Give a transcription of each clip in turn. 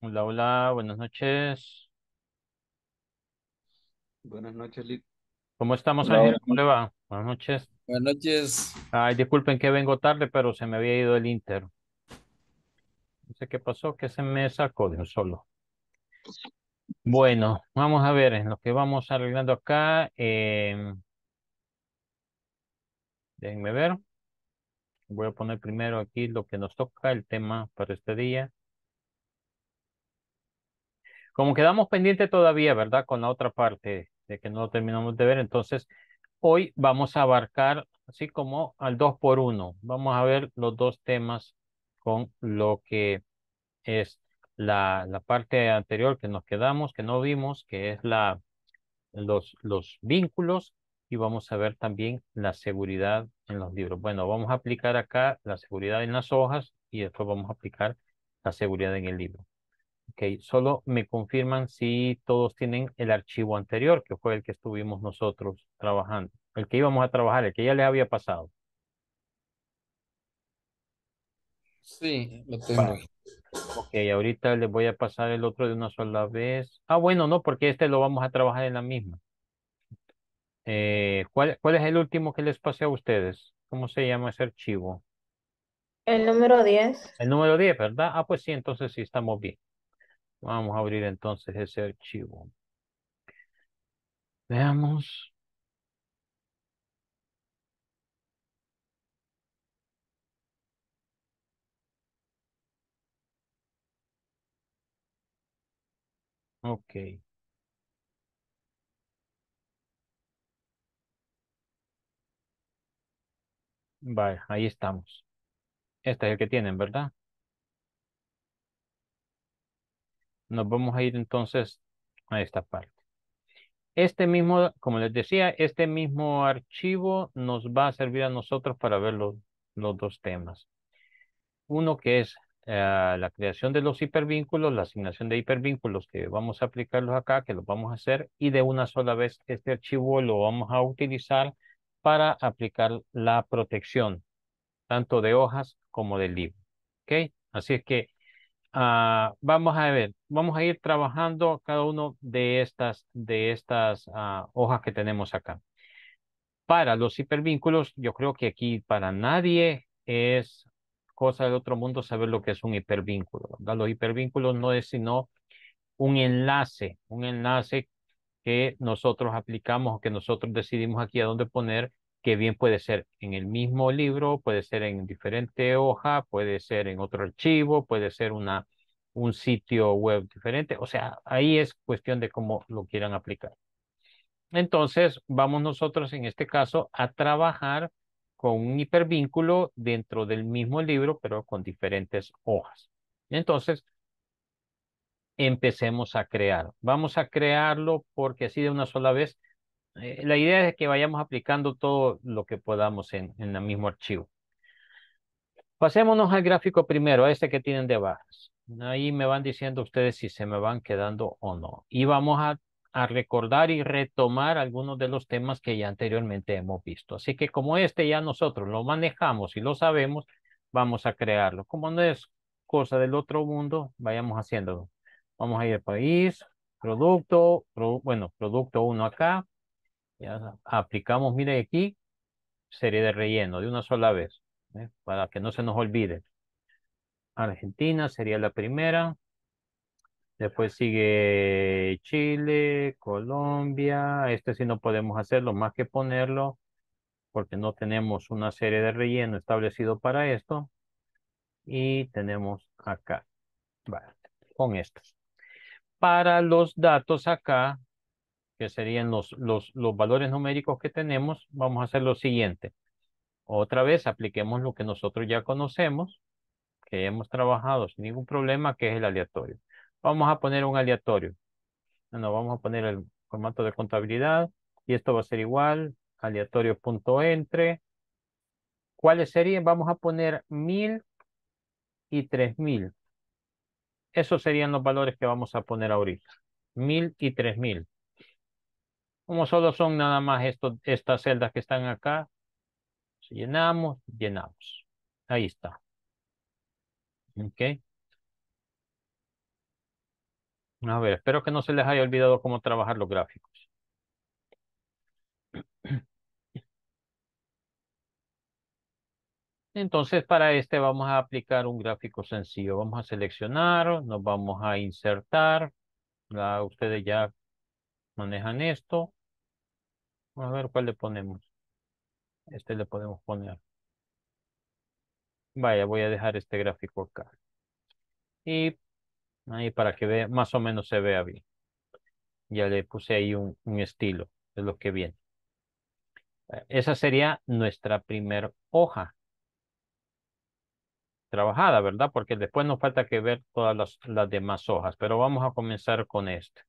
Hola, hola, buenas noches. Buenas noches, ¿Cómo estamos, ahí? ¿Cómo le va? Buenas noches. Buenas noches. Ay, disculpen que vengo tarde, pero se me había ido el Inter. No sé qué pasó, que se me sacó de un solo. Bueno, vamos a ver en lo que vamos arreglando acá. Eh, déjenme ver. Voy a poner primero aquí lo que nos toca, el tema para este día. Como quedamos pendiente todavía, ¿verdad? Con la otra parte de que no terminamos de ver, entonces hoy vamos a abarcar así como al dos por uno. Vamos a ver los dos temas con lo que es la, la parte anterior que nos quedamos, que no vimos, que es la, los, los vínculos y vamos a ver también la seguridad en los libros. Bueno, vamos a aplicar acá la seguridad en las hojas y después vamos a aplicar la seguridad en el libro. Ok, solo me confirman si todos tienen el archivo anterior, que fue el que estuvimos nosotros trabajando, el que íbamos a trabajar, el que ya les había pasado. Sí, lo tengo. Ok, ahorita les voy a pasar el otro de una sola vez. Ah, bueno, no, porque este lo vamos a trabajar en la misma. Eh, ¿cuál, ¿Cuál es el último que les pasé a ustedes? ¿Cómo se llama ese archivo? El número 10. El número 10, ¿verdad? Ah, pues sí, entonces sí estamos bien. Vamos a abrir entonces ese archivo. Veamos. Ok. Vale, ahí estamos. Este es el que tienen, ¿verdad? nos vamos a ir entonces a esta parte. Este mismo, como les decía, este mismo archivo nos va a servir a nosotros para ver los, dos temas. Uno que es eh, la creación de los hipervínculos, la asignación de hipervínculos que vamos a aplicarlos acá, que los vamos a hacer, y de una sola vez este archivo lo vamos a utilizar para aplicar la protección, tanto de hojas como del libro. ¿Ok? Así es que Ah, vamos a ver, vamos a ir trabajando cada uno de estas, de estas ah, hojas que tenemos acá. Para los hipervínculos, yo creo que aquí para nadie es cosa del otro mundo saber lo que es un hipervínculo. Los hipervínculos no es sino un enlace, un enlace que nosotros aplicamos o que nosotros decidimos aquí a dónde poner que bien puede ser en el mismo libro, puede ser en diferente hoja, puede ser en otro archivo, puede ser una, un sitio web diferente. O sea, ahí es cuestión de cómo lo quieran aplicar. Entonces, vamos nosotros en este caso a trabajar con un hipervínculo dentro del mismo libro, pero con diferentes hojas. Entonces, empecemos a crear. Vamos a crearlo porque así de una sola vez eh, la idea es que vayamos aplicando todo lo que podamos en, el mismo archivo. Pasémonos al gráfico primero, a este que tienen de Ahí me van diciendo ustedes si se me van quedando o no. Y vamos a, recordar y retomar algunos de los temas que ya anteriormente hemos visto. Así que como este ya nosotros lo manejamos y lo sabemos, vamos a crearlo. Como no es cosa del otro mundo, vayamos haciéndolo. Vamos a ir al país, producto, bueno, producto 1 acá, aplicamos, mire aquí, serie de relleno de una sola vez, ¿eh? para que no se nos olvide. Argentina sería la primera. Después sigue Chile, Colombia. Este si no podemos hacerlo más que ponerlo porque no tenemos una serie de relleno establecido para esto. Y tenemos acá. con estos. Para los datos acá, que serían los, los, los valores numéricos que tenemos, vamos a hacer lo siguiente. Otra vez apliquemos lo que nosotros ya conocemos, que hemos trabajado sin ningún problema, que es el aleatorio. Vamos a poner un aleatorio. Bueno, vamos a poner el formato de contabilidad y esto va a ser igual, aleatorio.entre. ¿Cuáles serían? Vamos a poner 1000 y 3000. Esos serían los valores que vamos a poner ahorita. 1000 y 3000. Como solo son nada más estas celdas que están acá, llenamos, llenamos. Ahí está. Ok. A ver, espero que no se les haya olvidado cómo trabajar los gráficos. Entonces, para este vamos a aplicar un gráfico sencillo. Vamos a seleccionar, nos vamos a insertar. ustedes ya manejan esto. A ver cuál le ponemos. Este le podemos poner. Vaya, voy a dejar este gráfico acá. Y ahí para que vea, más o menos se vea bien. Ya le puse ahí un, estilo de lo que viene. Eh, esa sería nuestra primer hoja trabajada, ¿verdad? Porque después nos falta que ver todas las, las demás hojas, pero vamos a comenzar con este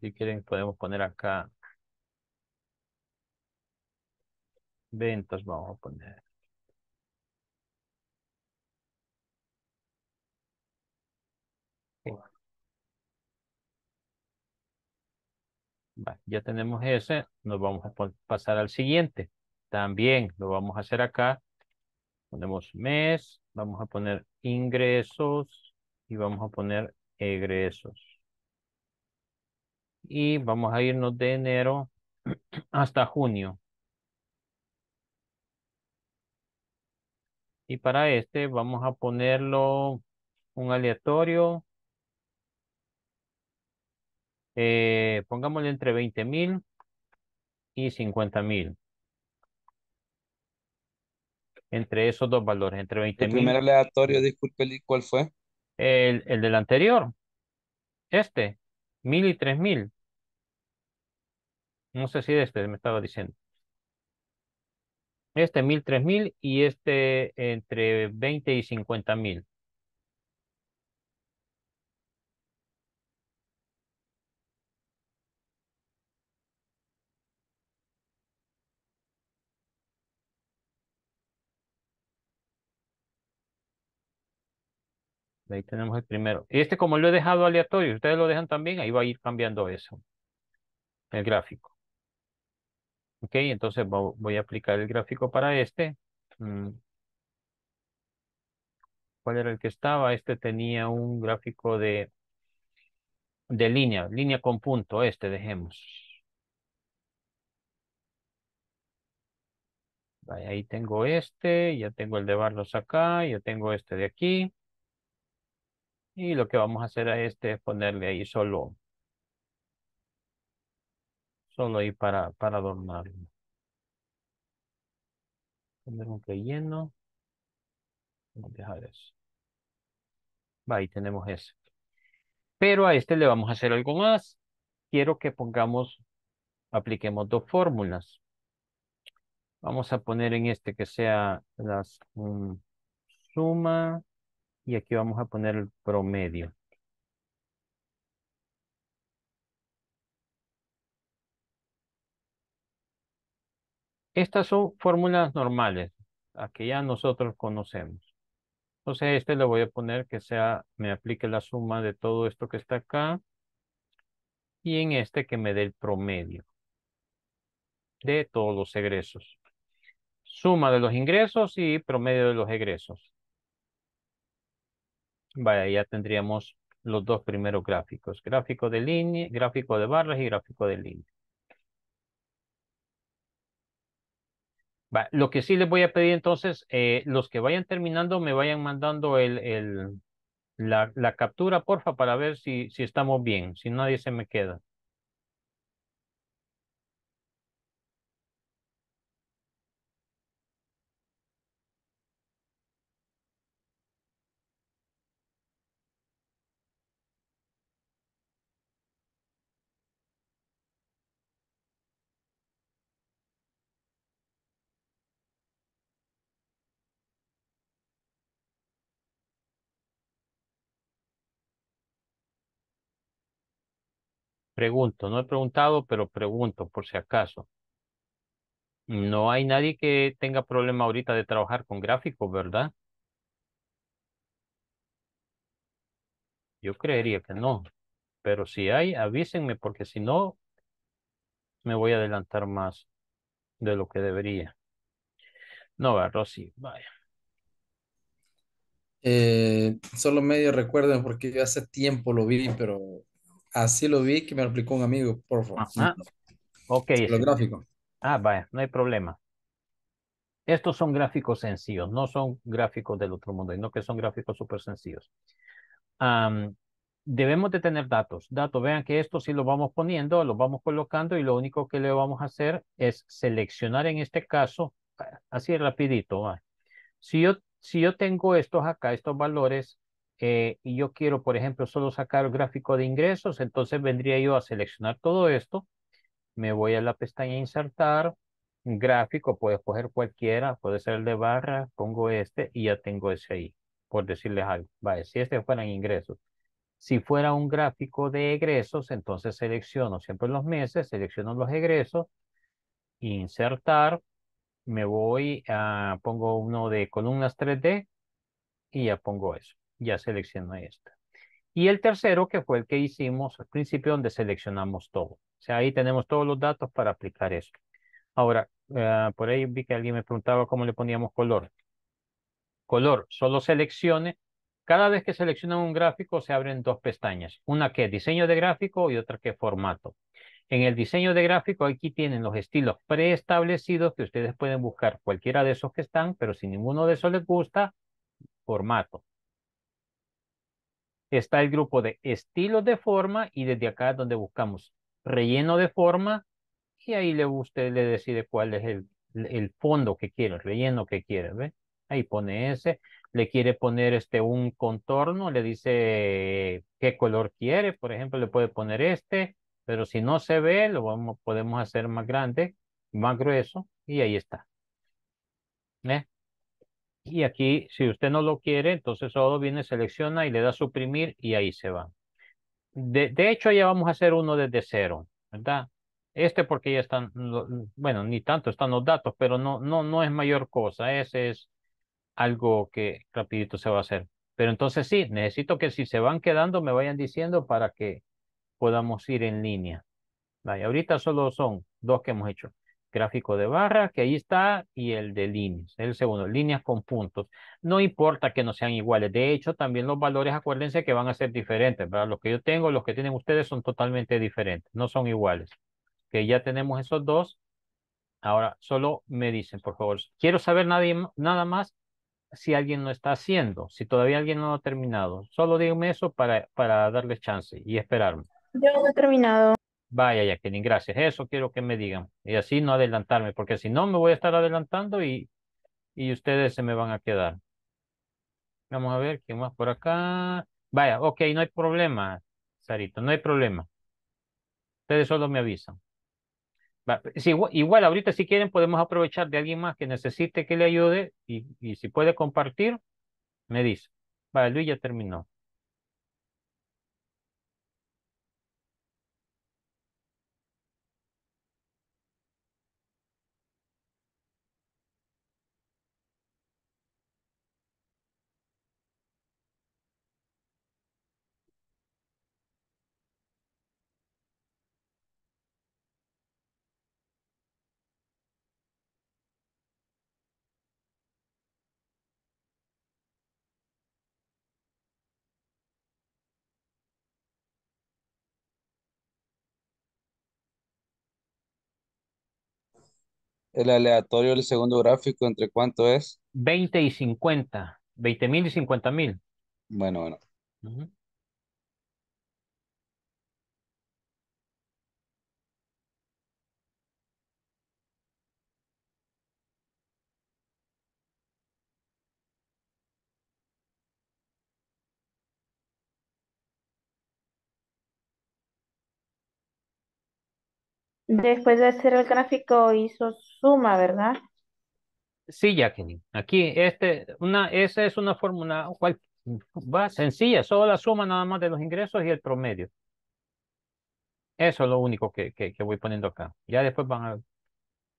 si quieren podemos poner acá. Ventas vamos a poner. ya tenemos ese, nos vamos a pasar al siguiente. También lo vamos a hacer acá. Ponemos mes, vamos a poner ingresos y vamos a poner egresos y vamos a irnos de enero hasta junio. Y para este vamos a ponerlo un aleatorio. Eh, pongámosle entre 20 mil y 50 mil. Entre esos dos valores, entre 20 El primer aleatorio, disculpe, ¿cuál fue? El, el del anterior. Este, mil y tres mil. No sé si este me estaba diciendo. Este 1000, 3000 y este entre 20 y 50.000. mil. Ahí tenemos el primero. Y este como lo he dejado aleatorio, ustedes lo dejan también, ahí va a ir cambiando eso, el gráfico. Ok, entonces voy a aplicar el gráfico para este. Mm, ¿Cuál era el que estaba? Este tenía un gráfico de, de línea, línea con punto, este dejemos. Ahí tengo este, ya tengo el de Barros acá, ya tengo este de aquí. Y lo que vamos a hacer a este es ponerle ahí solo solo ahí para, para adornarlo. Poner un relleno. Vamos a dejar eso. ahí tenemos eso. Pero a este le vamos a hacer algo más. Quiero que pongamos, apliquemos dos fórmulas. Vamos a poner en este que sea las mm, suma y aquí vamos a poner el promedio. Estas son fórmulas normales, a que ya nosotros conocemos. Entonces este le voy a poner que sea, me aplique la suma de todo esto que está acá. Y en este que me dé el promedio de todos los egresos. Suma de los ingresos y promedio de los egresos. Vaya, ya tendríamos los dos primeros gráficos. Gráfico de línea, gráfico de barras y gráfico de línea. lo que sí les voy a pedir entonces, eh, los que vayan terminando, me vayan mandando el, el, la, la captura, porfa, para ver si, si estamos bien, si nadie se me queda. Pregunto, no he preguntado, pero pregunto por si acaso. No hay nadie que tenga problema ahorita de trabajar con gráficos, ¿verdad? Yo creería que no, pero si hay, avísenme porque si no, me voy a adelantar más de lo que debería. No, va, Rosy, vaya. Eh, solo medio recuerden porque hace tiempo lo vi, pero Así lo vi que me lo explicó un amigo, por favor. Ok. Los este, gráficos. Ah, vaya, no hay problema. Estos son gráficos sencillos, no son gráficos del otro mundo, sino que son gráficos súper sencillos. debemos de tener datos. Datos, vean que esto sí lo vamos poniendo, lo vamos colocando y lo único que le vamos a hacer es seleccionar en este caso, así rapidito. Si, yo, si yo tengo estos acá, estos valores, eh, y yo quiero, por ejemplo, solo sacar gráfico de ingresos, entonces vendría yo a seleccionar todo esto, me voy a la pestaña insertar, gráfico, puedes coger cualquiera, puede ser el de barra, pongo este y ya tengo ese ahí, por decirles algo. Vale, si este fueran ingresos. Si fuera un gráfico de egresos, entonces selecciono siempre los meses, selecciono los egresos, insertar, me voy a, pongo uno de columnas 3D y ya pongo eso ya seleccionó esta. Y el tercero, que fue el que hicimos al principio, donde seleccionamos todo. O sea, ahí tenemos todos los datos para aplicar eso. Ahora, eh, por ahí vi que alguien me preguntaba cómo le poníamos color. Color, solo seleccione. Cada vez que seleccionan un gráfico se abren dos pestañas. Una que es diseño de gráfico y otra que es formato. En el diseño de gráfico aquí tienen los estilos preestablecidos que ustedes pueden buscar cualquiera de esos que están, pero si ninguno de esos les gusta, formato está el grupo de estilos de forma y desde acá es donde buscamos relleno de forma y ahí le, usted le decide cuál es el, el fondo que quiere, el relleno que quiere, ¿ve? Ahí pone ese, le quiere poner este un contorno, le dice qué color quiere, por ejemplo, le puede poner este, pero si no se ve, lo vamos, podemos hacer más grande, más grueso y ahí está. ¿ve? Y aquí, si usted no lo quiere, entonces solo viene, selecciona y le da suprimir y ahí se va. De, hecho, ya vamos a hacer uno desde cero, ¿verdad? Este porque ya están, bueno, ni tanto están los datos, pero no, no, no es mayor cosa. Ese es algo que rapidito se va a hacer. Pero entonces sí, necesito que si se van quedando me vayan diciendo para que podamos ir en línea. ahorita solo son dos que hemos hecho gráfico de barra, que ahí está, y el de líneas, el segundo, líneas con puntos. No importa que no sean iguales, de hecho, también los valores, acuérdense que van a ser diferentes, ¿verdad? Los que yo tengo, los que tienen ustedes son totalmente diferentes, no son iguales. Que ya tenemos esos dos. Ahora, solo me dicen, por favor, quiero saber nada más si alguien no está haciendo, si todavía alguien no ha terminado. Solo díganme eso para, para darles chance y esperarme. Yo no he terminado. Vaya, Jacqueline, gracias. Eso quiero que me digan. Y así no adelantarme, porque si no me voy a estar adelantando y, y ustedes se me van a quedar. Vamos a ver, ¿qué más por acá? Vaya, ok, no hay problema, Sarito, no hay problema. Ustedes solo me avisan. igual, ahorita si quieren podemos aprovechar de alguien más que necesite que le ayude y, y si puede compartir, me dice. Vaya, Luis ya terminó. El aleatorio del segundo gráfico, ¿entre cuánto es? 20 y 50. 20 mil y 50 mil. Bueno, bueno. Después de hacer el gráfico hizo suma, ¿verdad? Sí, Jacqueline. Aquí, este, una, esa es una fórmula cual, va sencilla, solo la suma nada más de los ingresos y el promedio. Eso es lo único que, que, voy poniendo acá. Ya después van a,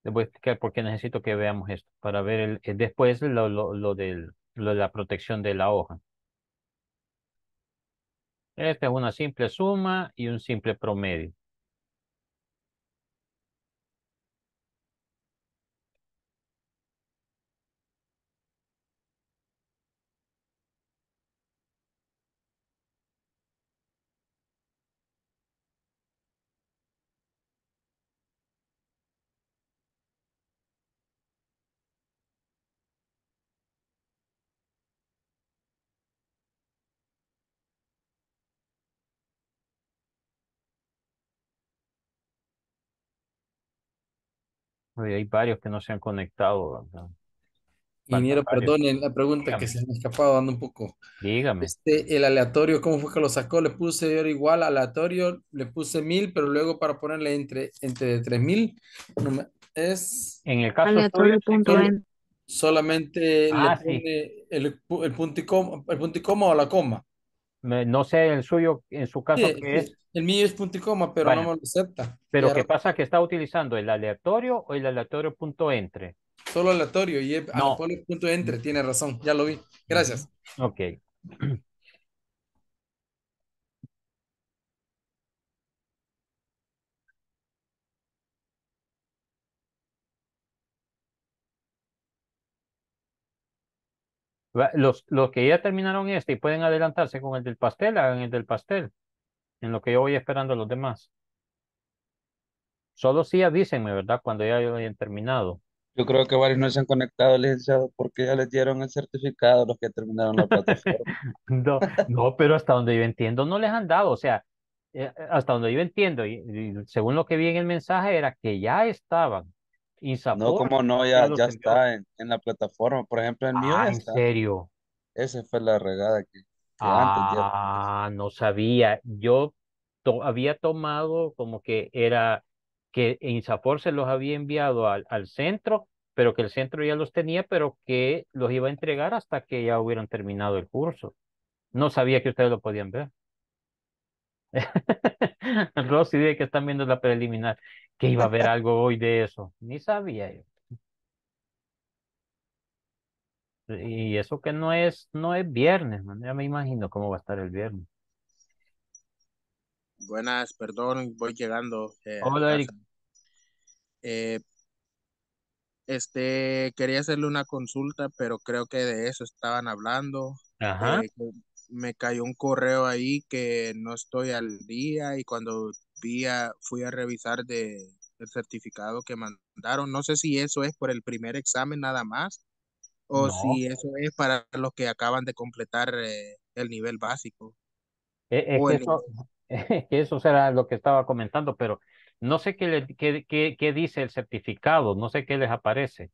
les voy a explicar por qué necesito que veamos esto, para ver el, eh, después lo, lo, del, lo de la protección de la hoja. Esta es una simple suma y un simple promedio. Hay varios que no se han conectado. Ingeniero, perdonen la pregunta que se me escapado dando un poco. Dígame. Este, el aleatorio, ¿cómo fue que lo sacó? Le puse igual aleatorio, le puse mil, pero luego para ponerle entre, entre tres mil, es... En el caso solamente ah, el, el, el punto o la coma no sé el suyo, en su caso, que es. El mío es punto y coma, pero no me lo acepta. Pero ¿qué pasa? Que está utilizando el aleatorio o el aleatorio punto entre. Solo aleatorio y el ah, punto entre, tiene razón, ya lo vi. Gracias. Ok. Los, que ya terminaron este y pueden adelantarse con el del pastel, hagan el del pastel. En lo que yo voy esperando a los demás. Solo sí avísenme, ¿verdad? Cuando ya hayan terminado. Yo creo que varios no se han conectado, licenciado, porque ya les dieron el certificado los que terminaron la plataforma. no, pero hasta donde yo entiendo no les han dado. O sea, eh, hasta donde yo entiendo, y, según lo que vi en el mensaje, era que ya estaban no, como no, ya, ya, está en, la plataforma. Por ejemplo, el mío ah, ¿En serio? Esa fue la regada que, ah, antes ya. Ah, no sabía. Yo había tomado como que era que Insafor se los había enviado al, al centro, pero que el centro ya los tenía, pero que los iba a entregar hasta que ya hubieran terminado el curso. No sabía que ustedes lo podían ver. Rosy dice que están viendo la preliminar, que iba a haber algo hoy de eso. Ni sabía yo. Y eso que no es, no es viernes, ya me imagino cómo va a estar el viernes. Buenas, perdón, voy llegando. Eh, eh, este, quería hacerle una consulta, pero creo que de eso estaban hablando. Ajá. Eh, me cayó un correo ahí que no estoy al día y cuando vi fui a revisar de, el certificado que mandaron, no sé si eso es por el primer examen nada más o si eso es para los que acaban de completar eh, el nivel básico. E, eso, será lo que estaba comentando, pero no sé qué, le, qué, dice el certificado, no sé qué les aparece.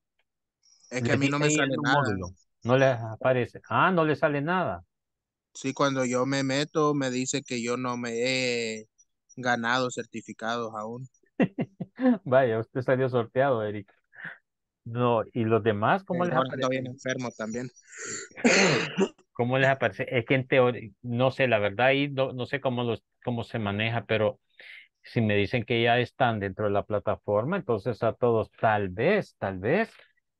Es que a mí no me sale nada. no les aparece. Ah, no les sale nada. Sí, cuando yo me meto me dice que yo no me he ganado certificados aún. Vaya, usted salió sorteado, Eric. No, y los demás, ¿cómo les aparece? bien enfermo también. ¿Cómo les aparece? Es que en teoría, no sé, la verdad, ahí no, no sé cómo, los, cómo se maneja, pero si me dicen que ya están dentro de la plataforma, entonces a todos, tal vez, tal vez,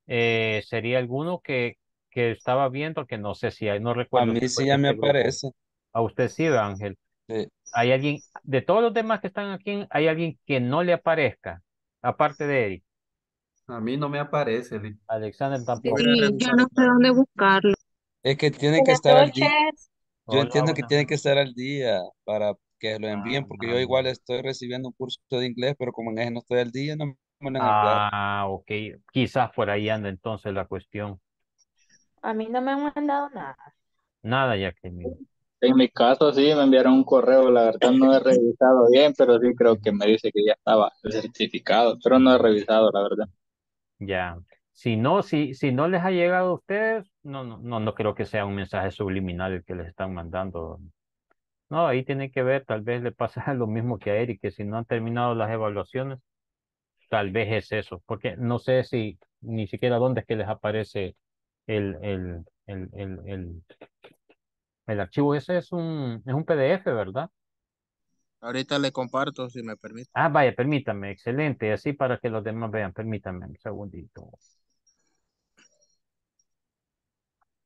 eh, sería alguno que, que estaba viendo, que no sé si hay, no recuerdo. A mí sí ya me aparece. A usted sí, Ángel. Hay alguien, de todos los demás que están aquí, hay alguien que no le aparezca, aparte de Eric. A mí no me aparece, Alexander tampoco. yo no sé dónde buscarlo. Es que tiene que estar al día. Yo entiendo que tiene que estar al día para que lo ah, envíen, porque yo ah. igual estoy recibiendo un curso de inglés, pero como en ese no estoy al día, no me lo han Ah, ok. Quizás fuera ahí anda entonces la cuestión. A mí no me han mandado nada. Nada, ya que En mi caso sí me enviaron un correo, la verdad no he revisado bien, pero sí creo que me dice que ya estaba certificado, pero no he revisado, la verdad. Ya. Si no, si, si no les ha llegado a ustedes, no, no, no, no creo que sea un mensaje subliminal el que les están mandando. No, ahí tiene que ver, tal vez le pasa lo mismo que a Eric, que si no han terminado las evaluaciones, tal vez es eso, porque no sé si ni siquiera dónde es que les aparece el, el, el, el archivo ese es un, es un PDF, ¿verdad? Ahorita le comparto, si me permite. Ah, vaya, permítame, excelente, así para que los demás vean, permítame un segundito.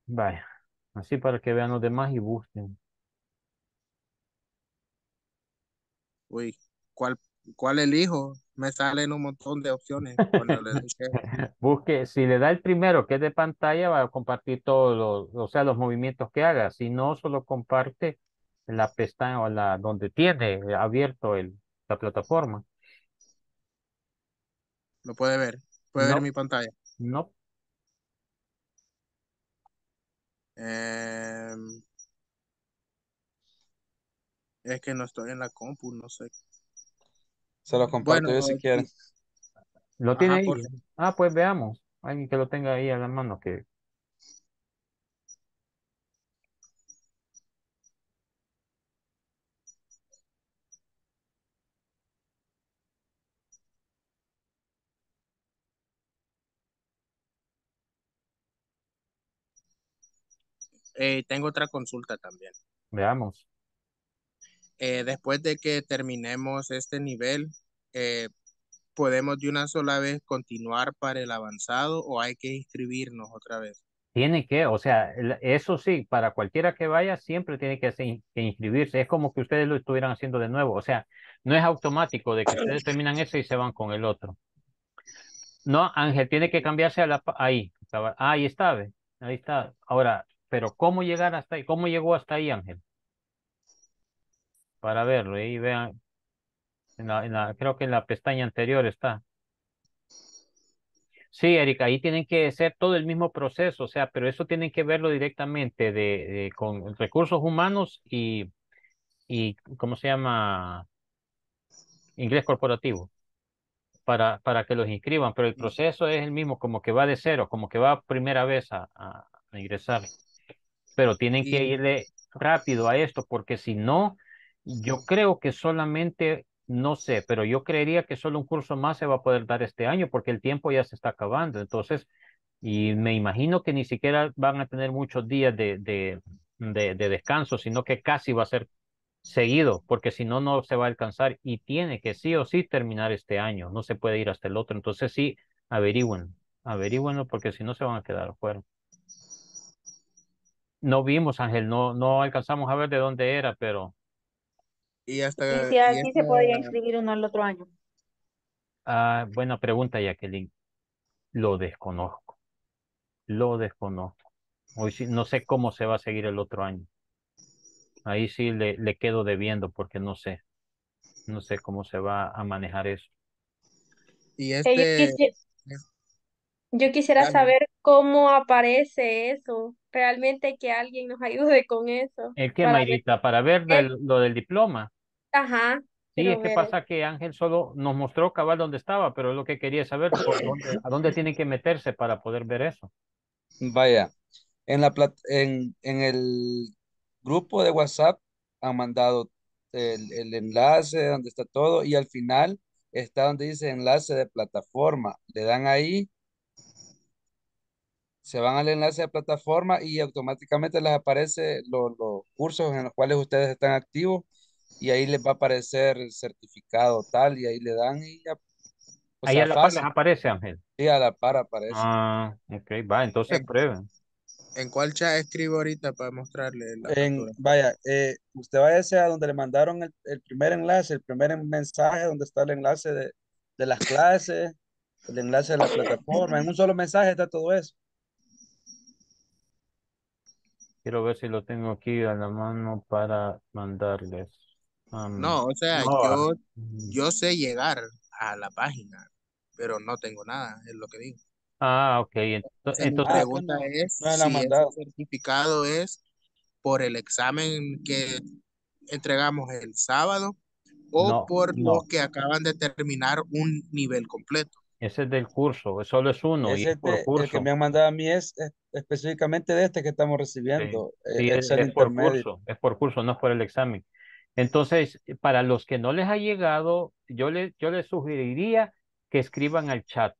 Vaya, así para que vean los demás y busquen. Uy, ¿cuál, cuál elijo? me salen un montón de opciones. Busque, si le da el primero que es de pantalla, va a compartir todos los, o sea, los movimientos que haga. Si no, solo comparte la pestaña o la donde tiene abierto el, la plataforma. ¿Lo puede ver? ¿Puede ver mi pantalla? No. Em, es que no estoy en la compu, no sé se lo comparto yo si este, quieren. ¿Lo tiene ahí? Ah, pues veamos. Alguien que lo tenga ahí a la mano que... Eh, tengo otra consulta también. Veamos. Eh, después de que terminemos este nivel, eh, ¿podemos de una sola vez continuar para el avanzado o hay que inscribirnos otra vez? Tiene que, o sea, eso sí, para cualquiera que vaya, siempre tiene que, inscribirse. Es como que ustedes lo estuvieran haciendo de nuevo. O sea, no es automático de que ustedes terminan ese y se van con el otro. No, Ángel, tiene que cambiarse a la... Ahí, ah, ahí está, ahí está. Ahora, pero ¿cómo llegar hasta ahí? ¿Cómo llegó hasta ahí, Ángel? para verlo. Ahí vean, en la, creo que en la pestaña anterior está. Sí, Erika, ahí tienen que ser todo el mismo proceso, o sea, pero eso tienen que verlo directamente de, con recursos humanos y, y, ¿cómo se llama? Inglés corporativo, para, para que los inscriban, pero el mm. proceso es el mismo, como que va de cero, como que va primera vez a ingresar. Pero tienen que irle rápido a esto, porque si no, yo creo que solamente, no sé, pero yo creería que solo un curso más se va a poder dar este año porque el tiempo ya se está acabando. Entonces, y me imagino que ni siquiera van a tener muchos días de, de, descanso, sino que casi va a ser seguido, porque si no, no se va a alcanzar y tiene que sí o sí terminar este año, no se puede ir hasta el otro. Entonces sí, averigüen, averigüenlo porque si no se van a quedar afuera. No vimos, Ángel, no, no alcanzamos a ver de dónde era, pero y hasta... si así se podría inscribir uno al otro año. Ah, buena pregunta, Jacqueline. Lo desconozco. Lo desconozco. Hoy sí, no sé cómo se va a seguir el otro año. Ahí sí le, le quedo debiendo porque no sé. No sé cómo se va a manejar eso. Y este... Yo quisiera saber cómo aparece eso. Realmente que alguien nos ayude con eso. ¿El qué, Mayrita? ¿Para ver lo del diploma? Sí, es que pasa que Ángel solo nos mostró cabal dónde estaba, pero es lo que quería saber, a dónde tienen que meterse para poder ver eso. Vaya, en, la en, en el grupo de WhatsApp han mandado el, enlace donde está todo y al final está donde dice enlace de plataforma. Le dan ahí, se van al enlace de plataforma y automáticamente les aparece los cursos en los cuales ustedes están activos y ahí les va a aparecer el certificado tal, y ahí le dan y ya. ahí a la par aparece, Ángel. Sí, a la par aparece. Ah, ok, va, entonces prueben. ¿En cuál chat escribo ahorita para mostrarle? vaya, eh, usted vaya a donde le mandaron el, primer enlace, el primer mensaje donde está el enlace de, de las clases, el enlace de la plataforma. En un solo mensaje está todo eso. Quiero ver si lo tengo aquí a la mano para mandarles. Ah, no, o sea, ah, yo, sé llegar a la página, pero no tengo nada, es lo que digo. Ah, ok. Entonces, la ah, pregunta es certificado es por el examen que entregamos el sábado o por los que acaban de terminar un nivel completo. Ese es del curso, solo es uno. y es por curso. que me han mandado a mí es, específicamente de este que estamos recibiendo. Sí, e, es por curso, es por curso, no es por el examen. Entonces, para los que no les ha llegado, yo, le, yo les sugeriría que escriban al chat.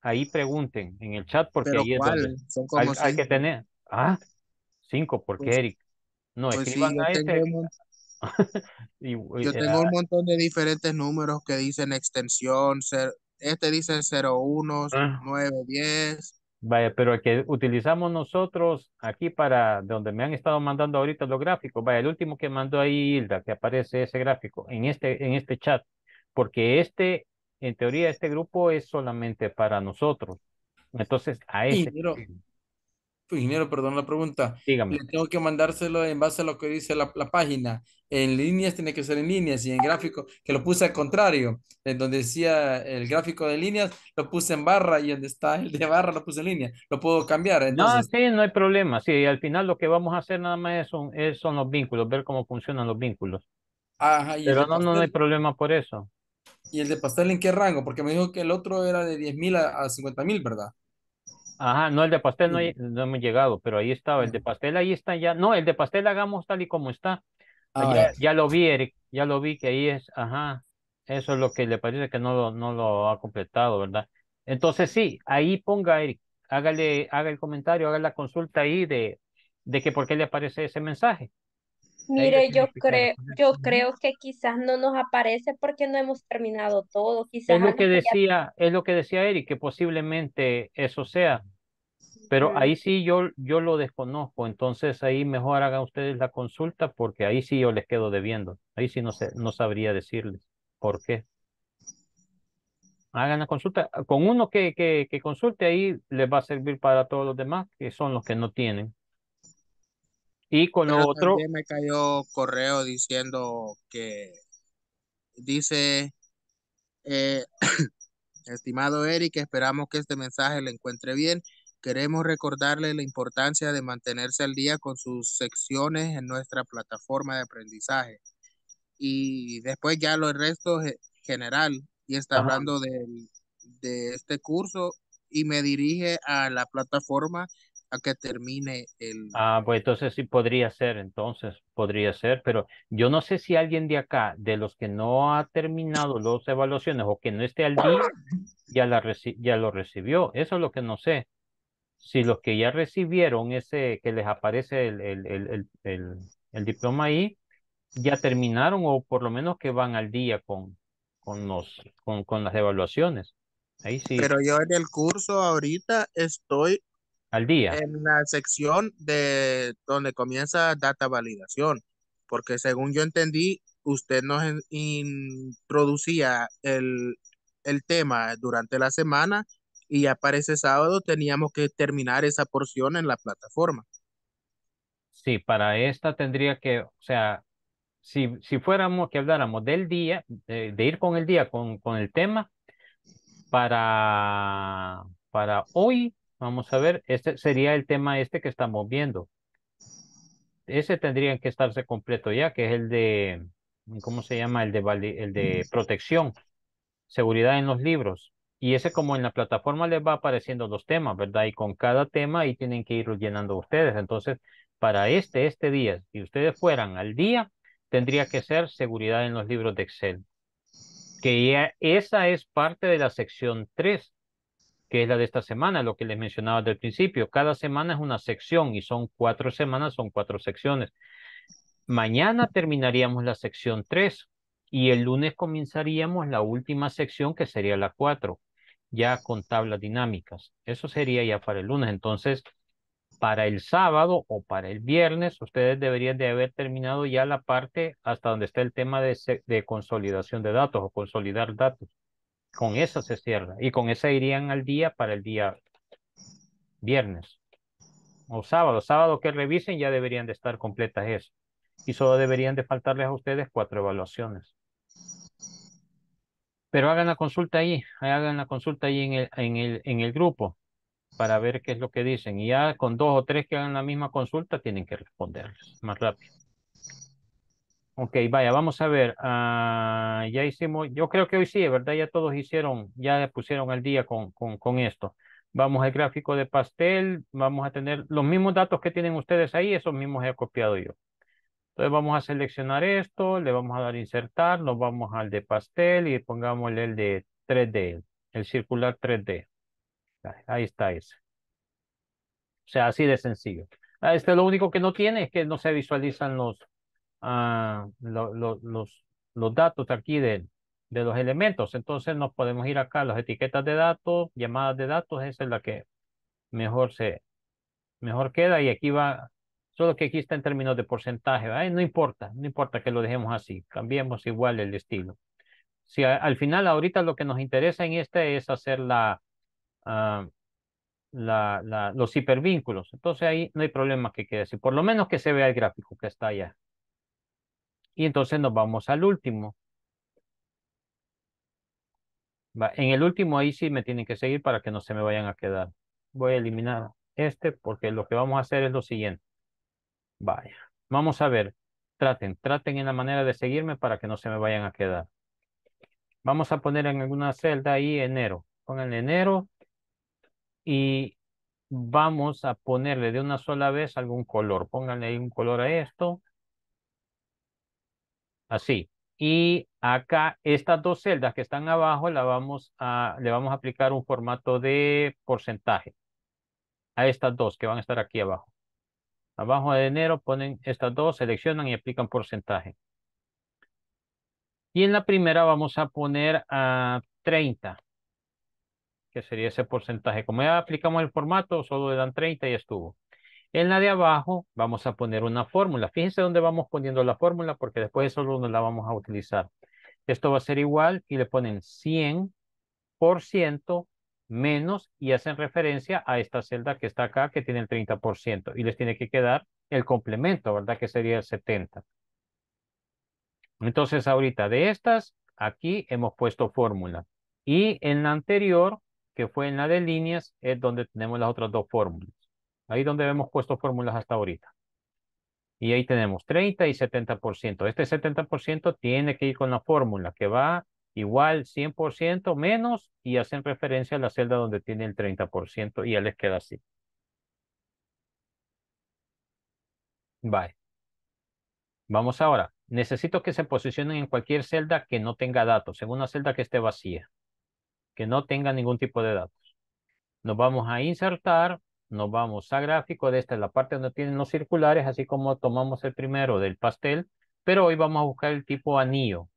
Ahí pregunten en el chat porque ahí es donde hay, que tener. Ah, cinco, porque pues, Eric. No, pues escriban a este. yo tengo ah. un montón de diferentes números que dicen extensión, este dice cero, uno, ah. nueve, diez. Vaya, pero el que utilizamos nosotros aquí para donde me han estado mandando ahorita los gráficos, vaya, el último que mandó ahí Hilda, que aparece ese gráfico en este, en este chat, porque este, en teoría, este grupo es solamente para nosotros. Entonces, a ese ingeniero, perdón la pregunta. Dígame. tengo que mandárselo en base a lo que dice la, página. En líneas tiene que ser en líneas y en gráfico, que lo puse al contrario. En donde decía el gráfico de líneas, lo puse en barra y donde está el de barra lo puse en línea. Lo puedo cambiar. No, sí, no hay problema. Sí, al final lo que vamos a hacer nada más son, los vínculos, ver cómo funcionan los vínculos. Pero no, no, hay problema por eso. ¿Y el de pastel en qué rango? Porque me dijo que el otro era de 10.000 a, a mil, ¿verdad? Ajá, no, el de pastel no, no, hemos llegado, pero ahí estaba, el de pastel ahí está ya. No, el de pastel hagamos tal y como está. Ah, ya, lo vi, Eric, ya lo vi que ahí es, ajá, eso es lo que le parece que no lo, no lo ha completado, ¿verdad? Entonces sí, ahí ponga, Eric, hágale, haga el comentario, haga la consulta ahí de, de que por qué le aparece ese mensaje. Mire, yo creo, yo creo que quizás no nos aparece porque no hemos terminado todo. es lo que decía, es lo que decía Eric, que posiblemente eso sea. Pero ahí sí yo, yo lo desconozco, entonces ahí mejor hagan ustedes la consulta porque ahí sí yo les quedo debiendo. Ahí sí no, sé, no sabría decirles por qué. Hagan la consulta. Con uno que, que consulte ahí les va a servir para todos los demás, que son los que no tienen. Y con lo otro. me cayó correo diciendo que dice, eh, estimado Eric, esperamos que este mensaje le encuentre bien. Queremos recordarle la importancia de mantenerse al día con sus secciones en nuestra plataforma de aprendizaje. Y después ya lo resto general, y está hablando de, de este curso y me dirige a la plataforma a que termine el... Ah, pues entonces sí podría ser, entonces podría ser, pero yo no sé si alguien de acá, de los que no ha terminado las evaluaciones o que no esté al día, ya, la ya lo recibió. Eso es lo que no sé. Si los que ya recibieron ese que les aparece el, el, el, el diploma ahí, ya terminaron o por lo menos que van al día con, con, los, con, con las evaluaciones. Ahí sí. Pero yo en el curso ahorita estoy al día. En la sección de donde comienza data validación, porque según yo entendí, usted nos introducía el, tema durante la semana y ya para ese sábado teníamos que terminar esa porción en la plataforma. Sí, para esta tendría que, o sea, si, si fuéramos que habláramos del día, de, ir con el día, con, con el tema, para, para hoy Vamos a ver, este sería el tema este que estamos viendo. Ese tendría que estarse completo ya, que es el de, ¿cómo se llama? El de, el de protección, seguridad en los libros. Y ese como en la plataforma les va apareciendo los temas, ¿verdad? Y con cada tema ahí tienen que ir llenando ustedes. Entonces, para este, este día, si ustedes fueran al día, tendría que ser seguridad en los libros de Excel. Que ya esa es parte de la sección 3 que es la de esta semana, lo que les mencionaba del principio. Cada semana es una sección y son cuatro semanas, son cuatro secciones. Mañana terminaríamos la sección 3 y el lunes comenzaríamos la última sección que sería la cuatro, ya con tablas dinámicas. Eso sería ya para el lunes. Entonces, para el sábado o para el viernes, ustedes deberían de haber terminado ya la parte hasta donde está el tema de, de consolidación de datos o consolidar datos. Con esa se cierra. Y con esa irían al día para el día viernes o sábado. Sábado que revisen ya deberían de estar completas eso. Y solo deberían de faltarles a ustedes cuatro evaluaciones. Pero hagan la consulta ahí, hagan la consulta ahí en el, en el, en el grupo para ver qué es lo que dicen. Y ya con dos o tres que hagan la misma consulta tienen que responderles más rápido. Ok, vaya, vamos a ver. Ah, ya hicimos, yo creo que hoy sí, ¿verdad? Ya todos hicieron, ya pusieron al día con, con, con, esto. Vamos al gráfico de pastel, vamos a tener los mismos datos que tienen ustedes ahí, esos mismos he copiado yo. Entonces vamos a seleccionar esto, le vamos a dar insertar, nos vamos al de pastel y pongámosle el de 3D, el circular 3D. Ahí está ese. O sea, así de sencillo. Ah, este lo único que no tiene es que no se visualizan los, Ah, los, datos aquí de, los elementos. Entonces nos podemos ir acá a las etiquetas de datos, llamadas de datos, esa es la que mejor se mejor queda y aquí va, solo que aquí está en términos de porcentaje, no importa, no importa que lo dejemos así, cambiemos igual el estilo. Si al final ahorita lo que nos interesa en este es hacer la, ah, la, la, los hipervínculos, entonces ahí no hay problema que quede así, por lo menos que se vea el gráfico que está allá. Y entonces nos vamos al último. En el último ahí sí me tienen que seguir para que no se me vayan a quedar. Voy a eliminar este porque lo que vamos a hacer es lo siguiente. Vaya, vamos a ver. Traten, traten en la manera de seguirme para que no se me vayan a quedar. Vamos a poner en alguna celda ahí enero. Pongan enero y vamos a ponerle de una sola vez algún color. Pónganle un color a esto así. Y acá estas dos celdas que están abajo la vamos a, le vamos a aplicar un formato de porcentaje a estas dos que van a estar aquí abajo. Abajo de enero ponen estas dos, seleccionan y aplican porcentaje. Y en la primera vamos a poner a 30, que sería ese porcentaje. Como ya aplicamos el formato, solo le dan 30 y estuvo. En la de abajo vamos a poner una fórmula. Fíjense dónde vamos poniendo la fórmula porque después solo nos la vamos a utilizar. Esto va a ser igual y le ponen 100% menos y hacen referencia a esta celda que está acá que tiene el 30% y les tiene que quedar el complemento, ¿verdad? Que sería el 70. Entonces ahorita de estas, aquí hemos puesto fórmula. Y en la anterior, que fue en la de líneas, es donde tenemos las otras dos fórmulas. Ahí donde hemos puesto fórmulas hasta ahorita. Y ahí tenemos 30 y 70%. Este 70% tiene que ir con la fórmula que va igual 100% menos y hacen referencia a la celda donde tiene el 30% y ya les queda así. Vale. Vamos ahora. Necesito que se posicionen en cualquier celda que no tenga datos, en una celda que esté vacía, que no tenga ningún tipo de datos. Nos vamos a insertar nos vamos a gráfico, de esta es la parte donde tienen los circulares, así como tomamos el primero del pastel, pero hoy vamos a buscar el tipo anillo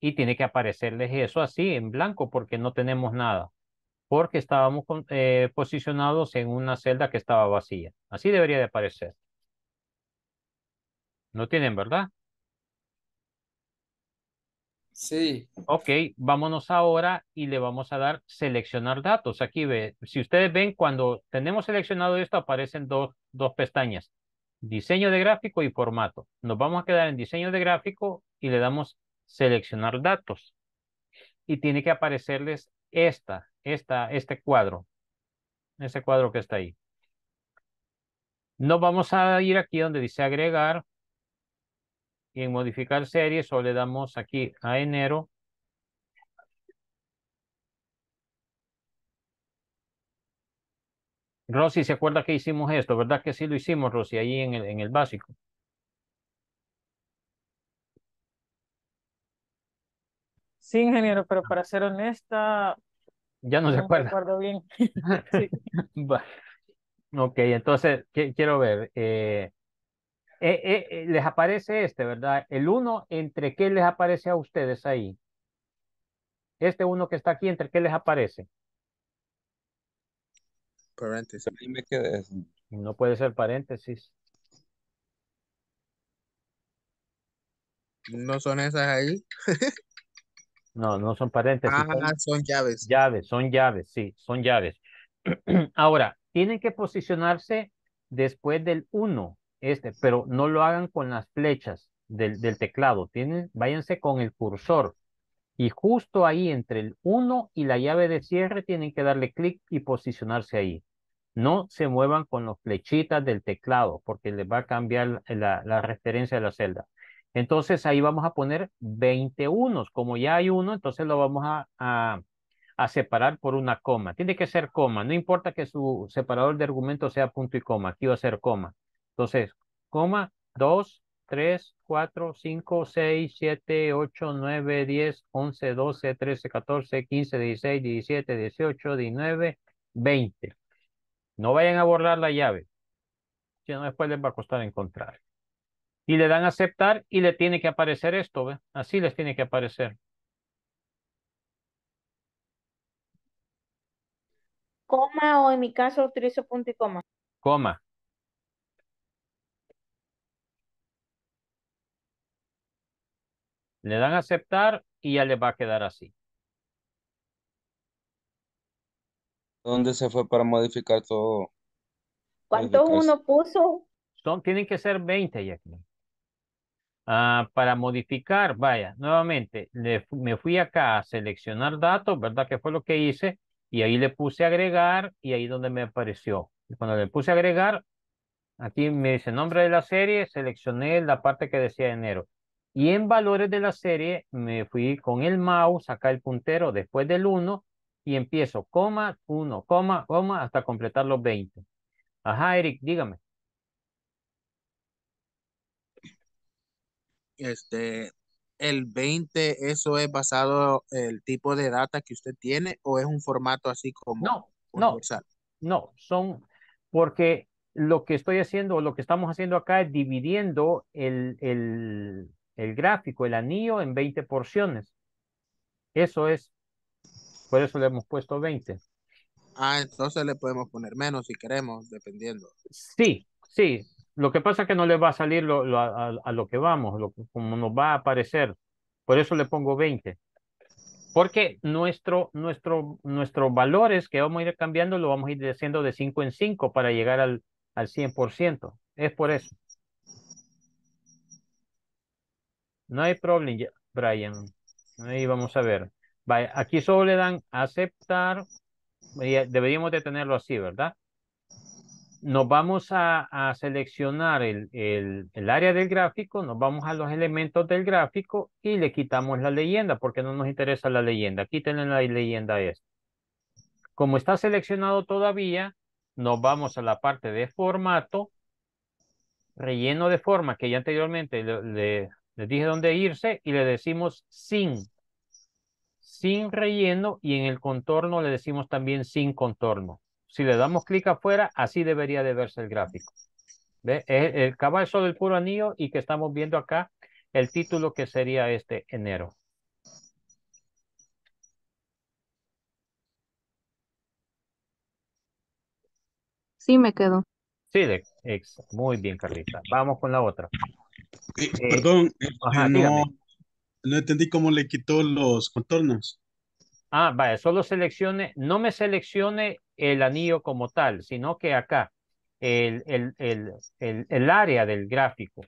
y tiene que aparecerles eso así en blanco porque no tenemos nada, porque estábamos eh, posicionados en una celda que estaba vacía. Así debería de aparecer. No tienen, ¿verdad? Sí. Ok, vámonos ahora y le vamos a dar seleccionar datos. Aquí ve, si ustedes ven, cuando tenemos seleccionado esto, aparecen dos, dos pestañas. Diseño de gráfico y formato. Nos vamos a quedar en diseño de gráfico y le damos seleccionar datos. Y tiene que aparecerles esta, esta, este cuadro. Ese cuadro que está ahí. Nos vamos a ir aquí donde dice agregar y en modificar series, o le damos aquí a enero. Rosy, ¿se acuerda que hicimos esto? ¿Verdad que sí lo hicimos, Rosy, ahí en el, en el básico? Sí, ingeniero, pero ah. para ser honesta... Ya no, se acuerda. bien. sí. Ok, entonces, quiero ver. Eh, eh, eh, les aparece este, ¿verdad? El uno ¿entre qué les aparece a ustedes ahí? Este uno que está aquí, ¿entre qué les aparece? Paréntesis. No puede ser paréntesis. ¿No son esas ahí? no, no son paréntesis. Ah, son llaves. Llaves, son llaves, sí, son llaves. Ahora, tienen que posicionarse después del 1 este, pero no lo hagan con las flechas del, teclado, tienen, váyanse con el cursor y justo ahí entre el 1 y la llave de cierre tienen que darle clic y posicionarse ahí. No se muevan con las flechitas del teclado porque les va a cambiar la, referencia de la celda. Entonces ahí vamos a poner 20 unos. Como ya hay uno, entonces lo vamos a, a, separar por una coma. Tiene que ser coma. No importa que su separador de argumento sea punto y coma. Aquí va a ser coma. Entonces, coma, 2, 3, 4, 5, 6, 7, 8, 9, 10, 11, 12, 13, 14, 15, 16, 17, 18, 19, 20. No vayan a borrar la llave. Si no, después les va a costar encontrar. Y le dan a aceptar y le tiene que aparecer esto. ¿ve? Así les tiene que aparecer. Coma o en mi caso utilizo punto y coma. Coma. Le dan a aceptar y ya le va a quedar así. ¿Dónde se fue para modificar todo? ¿Cuánto uno puso? Son, tienen que ser 20, Ah, para modificar, vaya, nuevamente, me fui acá a seleccionar datos, ¿verdad? Que fue lo que hice, y ahí le puse agregar, y ahí donde me apareció. cuando le puse agregar, aquí me dice nombre de la serie, seleccioné la parte que decía enero. Y en valores de la serie me fui con el mouse, acá el puntero después del 1 y empiezo coma, 1, coma, coma hasta completar los 20. Ajá, Eric, dígame. Este, el 20, ¿eso es basado el tipo de data que usted tiene o es un formato así como no, No, no, son porque lo que estoy haciendo, lo que estamos haciendo acá es dividiendo el, el, el gráfico, el anillo en 20 porciones. Eso es. Por eso le hemos puesto 20. Ah, entonces le podemos poner menos si queremos, dependiendo. Sí, sí. Lo que pasa es que no le va a salir lo, a, lo que vamos, lo, como nos va a aparecer. Por eso le pongo 20. Porque nuestro, nuestro, nuestros valores que vamos a ir cambiando lo vamos a ir haciendo de 5 en 5 para llegar al, al 100%. Es por eso. No hay problema, Brian. Ahí vamos a ver. aquí solo le dan aceptar. Eh, deberíamos de tenerlo así, ¿verdad? Nos vamos a, seleccionar el, el, área del gráfico, nos vamos a los elementos del gráfico y le quitamos la leyenda porque no nos interesa la leyenda. Aquí tienen la leyenda esta. Como está seleccionado todavía, nos vamos a la parte de formato, relleno de forma que ya anteriormente le les dije dónde irse y le decimos sin. Sin relleno y en el contorno le decimos también sin contorno. Si le damos clic afuera, así debería de verse el gráfico. ¿Ve? El, caballo del puro anillo y que estamos viendo acá el título que sería este enero. Sí, me quedo. Sí, muy bien, Carlita. Vamos con la otra. Eh, eh, perdón, eh, no, entendí cómo le quitó los contornos. Ah, vaya, solo seleccione, no me seleccione el anillo como tal, sino que acá, el, el, el, el, área del gráfico,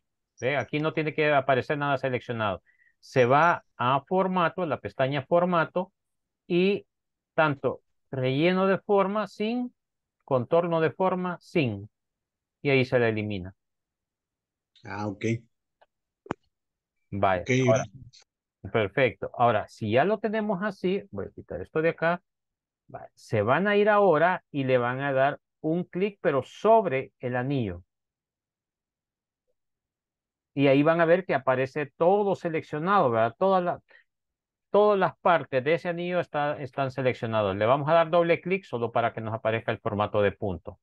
aquí no tiene que aparecer nada seleccionado. Se va a formato, la pestaña formato, y tanto relleno de forma sin, contorno de forma sin, y ahí se la elimina. Ah, ok. Vale, perfecto. Ahora, si ya lo tenemos así, voy a quitar esto de acá. Se van a ir ahora y le van a dar un clic, pero sobre el anillo. Y ahí van a ver que aparece todo seleccionado, ¿verdad? Todas las partes de ese anillo están seleccionadas. Le vamos a dar doble clic solo para que nos aparezca el formato de punto.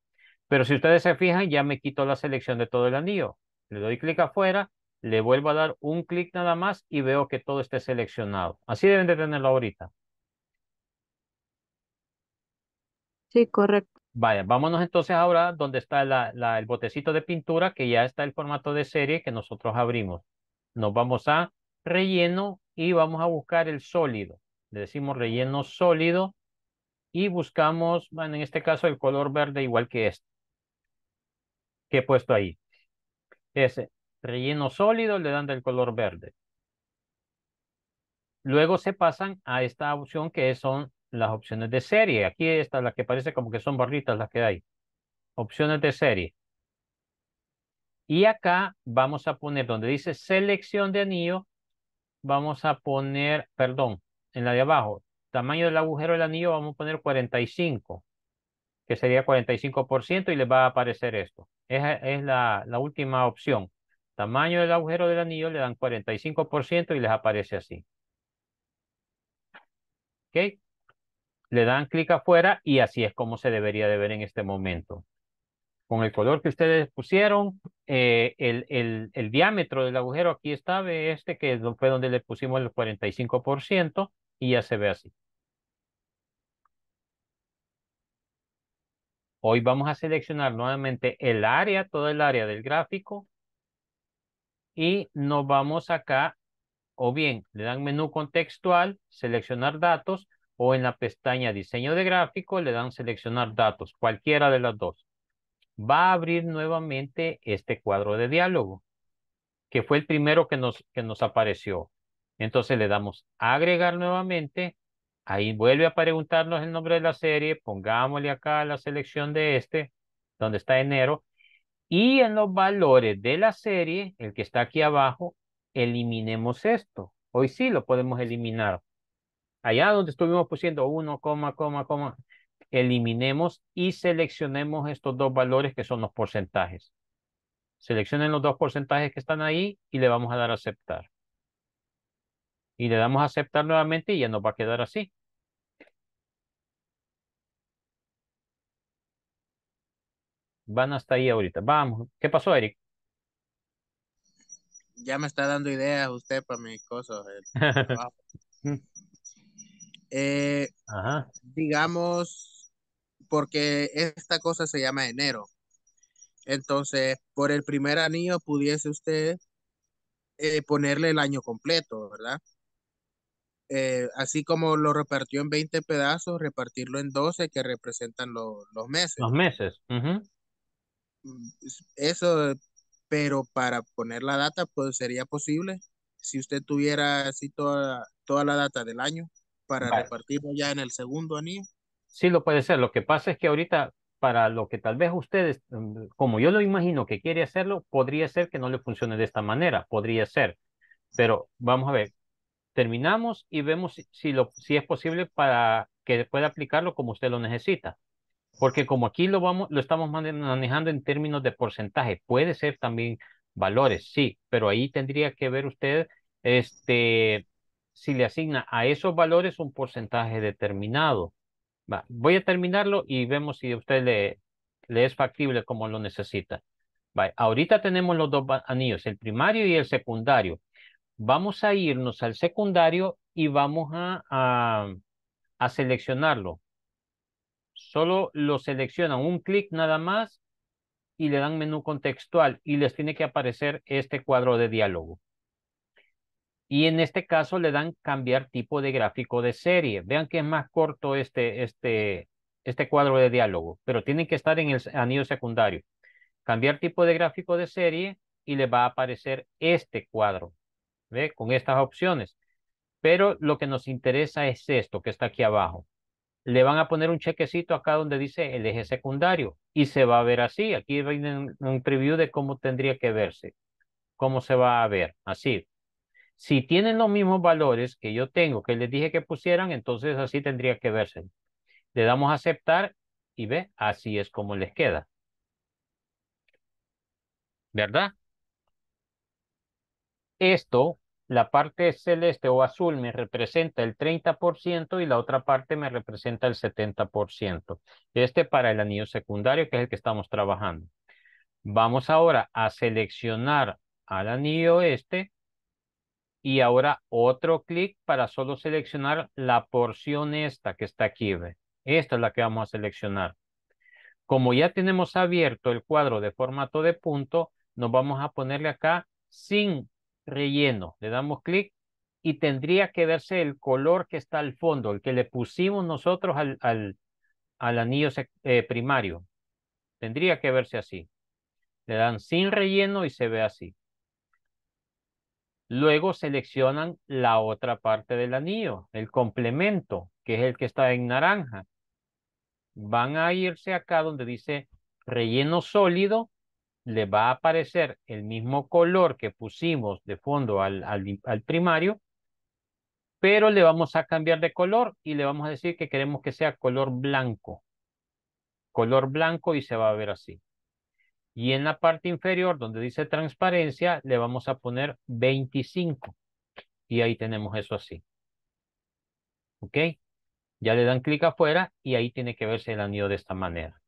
Pero si ustedes se fijan, ya me quito la selección de todo el anillo. Le doy clic afuera le vuelvo a dar un clic nada más y veo que todo esté seleccionado. Así deben de tenerlo ahorita. Sí, correcto. Vaya, vámonos entonces ahora donde está el botecito de pintura, que ya está el formato de serie que nosotros abrimos. Nos vamos a relleno y vamos a buscar el sólido. Le decimos relleno sólido y buscamos, bueno, en este caso el color verde igual que este. Que he puesto ahí. Ese. Relleno sólido le dan del color verde. Luego se pasan a esta opción que son las opciones de serie. Aquí está la que parece como que son barritas las que hay. Opciones de serie. Y acá vamos a poner donde dice selección de anillo, vamos a poner, perdón, en la de abajo, tamaño del agujero del anillo vamos a poner 45, que sería 45% y les va a aparecer esto. es la última opción. Tamaño del agujero del anillo le dan 45% y les aparece así. ¿Ok? Le dan clic afuera y así es como se debería de ver en este momento. Con el color que ustedes pusieron, eh, el, el, diámetro del agujero aquí está, ve este que fue donde le pusimos el 45% y ya se ve así. Hoy vamos a seleccionar nuevamente el área, toda el área del gráfico y nos vamos acá, o bien le dan menú contextual, seleccionar datos, o en la pestaña diseño de gráfico le dan seleccionar datos, cualquiera de las dos. Va a abrir nuevamente este cuadro de diálogo, que fue el primero que nos, que nos apareció. Entonces le damos agregar nuevamente, ahí vuelve a preguntarnos el nombre de la serie, pongámosle acá la selección de este, donde está enero, y en los valores de la serie, el que está aquí abajo, eliminemos esto. Hoy sí lo podemos eliminar. Allá donde estuvimos pusiendo 1, coma, coma, eliminemos y seleccionemos estos dos valores que son los porcentajes. Seleccionen los dos porcentajes que están ahí y le vamos a dar a aceptar. Y le damos a aceptar nuevamente y ya nos va a quedar así. Van hasta ahí ahorita. Vamos. ¿Qué pasó, Eric? Ya me está dando ideas usted para mis cosas. Eh, ajá. Digamos, porque esta cosa se llama enero. Entonces, por el primer anillo pudiese usted eh, ponerle el año completo, ¿verdad? Eh, así como lo repartió en 20 pedazos, repartirlo en 12 que representan los meses. Los meses. ajá eso, pero para poner la data, pues sería posible si usted tuviera así toda, toda la data del año para repartirlo ya en el segundo anillo. Sí, lo puede ser. Lo que pasa es que ahorita, para lo que tal vez ustedes, mm, como yo lo imagino que quiere hacerlo, podría ser que no le funcione de esta manera, podría ser. Pero vamos a ver, terminamos y vemos si lo, si es posible para que pueda aplicarlo como usted lo necesita. Porque como aquí lo, vamos, lo estamos manejando en términos de porcentaje, puede ser también valores, sí, pero ahí tendría que ver usted este, si le asigna a esos valores un porcentaje determinado. voy a terminarlo y vemos si a usted le, le es factible como lo necesita. ahorita tenemos los dos anillos, el primario y el secundario. Vamos a irnos al secundario y vamos a, a seleccionarlo. Solo lo seleccionan un clic nada más y le dan menú contextual y les tiene que aparecer este cuadro de diálogo. Y en este caso le dan cambiar tipo de gráfico de serie. Vean que es más corto este, este, este cuadro de diálogo, pero tienen que estar en el anillo secundario. Cambiar tipo de gráfico de serie y le va a aparecer este cuadro, ¿ve? Con estas opciones. Pero lo que nos interesa es esto que está aquí abajo le van a poner un chequecito acá donde dice el eje secundario y se va a ver así. Aquí viene un preview de cómo tendría que verse, cómo se va a ver, así. Si tienen los mismos valores que yo tengo, que les dije que pusieran, entonces así tendría que verse. Le damos a aceptar y ve, así es como les queda. ¿Verdad? Esto la parte celeste o azul me representa el 30% y la otra parte me representa el 70%. Este para el anillo secundario, que es el que estamos trabajando. Vamos ahora a seleccionar al anillo este y ahora otro clic para solo seleccionar la porción esta que está aquí. Esta es la que vamos a seleccionar. Como ya tenemos abierto el cuadro de formato de punto, nos vamos a ponerle acá sin relleno. Le damos clic y tendría que verse el color que está al fondo, el que le pusimos nosotros al, al, anillo eh, primario. Tendría que verse así. Le dan sin relleno y se ve así. Luego seleccionan la otra parte del anillo, el complemento, que es el que está en naranja. Van a irse acá donde dice relleno sólido le va a aparecer el mismo color que pusimos de fondo al, primario, pero le vamos a cambiar de color y le vamos a decir que queremos que sea color blanco. Color blanco y se va a ver así. Y en la parte inferior donde dice transparencia, le vamos a poner 25. Y ahí tenemos eso así. ¿Ok? Ya le dan clic afuera y ahí tiene que verse el anillo de esta manera.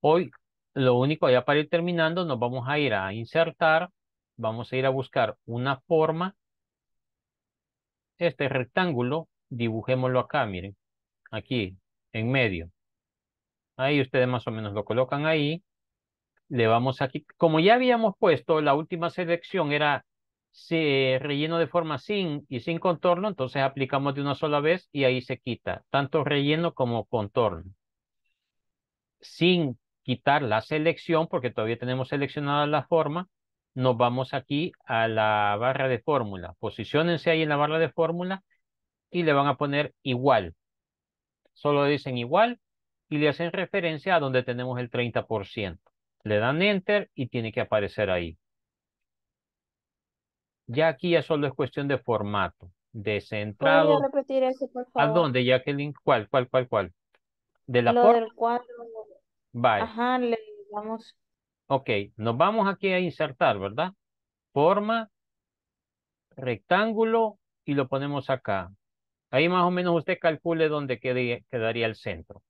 Hoy lo único ya para ir terminando, nos vamos a ir a insertar, vamos a ir a buscar una forma, este rectángulo, dibujémoslo acá, miren, aquí, en medio. Ahí ustedes más o menos lo colocan ahí. Le vamos aquí, como ya habíamos puesto, la última selección era se relleno de forma sin y sin contorno, entonces aplicamos de una sola vez y ahí se quita tanto relleno como contorno. Sin quitar la selección, porque todavía tenemos seleccionada la forma, nos vamos aquí a la barra de fórmula. Posiciónense ahí en la barra de fórmula y le van a poner igual. Solo dicen igual y le hacen referencia a donde tenemos el 30%. Le dan Enter y tiene que aparecer ahí. Ya aquí ya solo es cuestión de formato. Descentrado. repetir eso, por favor? ¿A dónde, ¿Cuál, cuál, cuál, cuál? De la Lo del vale Ajá, le damos. Ok, nos vamos aquí a insertar, ¿verdad? Forma, rectángulo y lo ponemos acá. Ahí más o menos usted calcule dónde quede, quedaría el centro.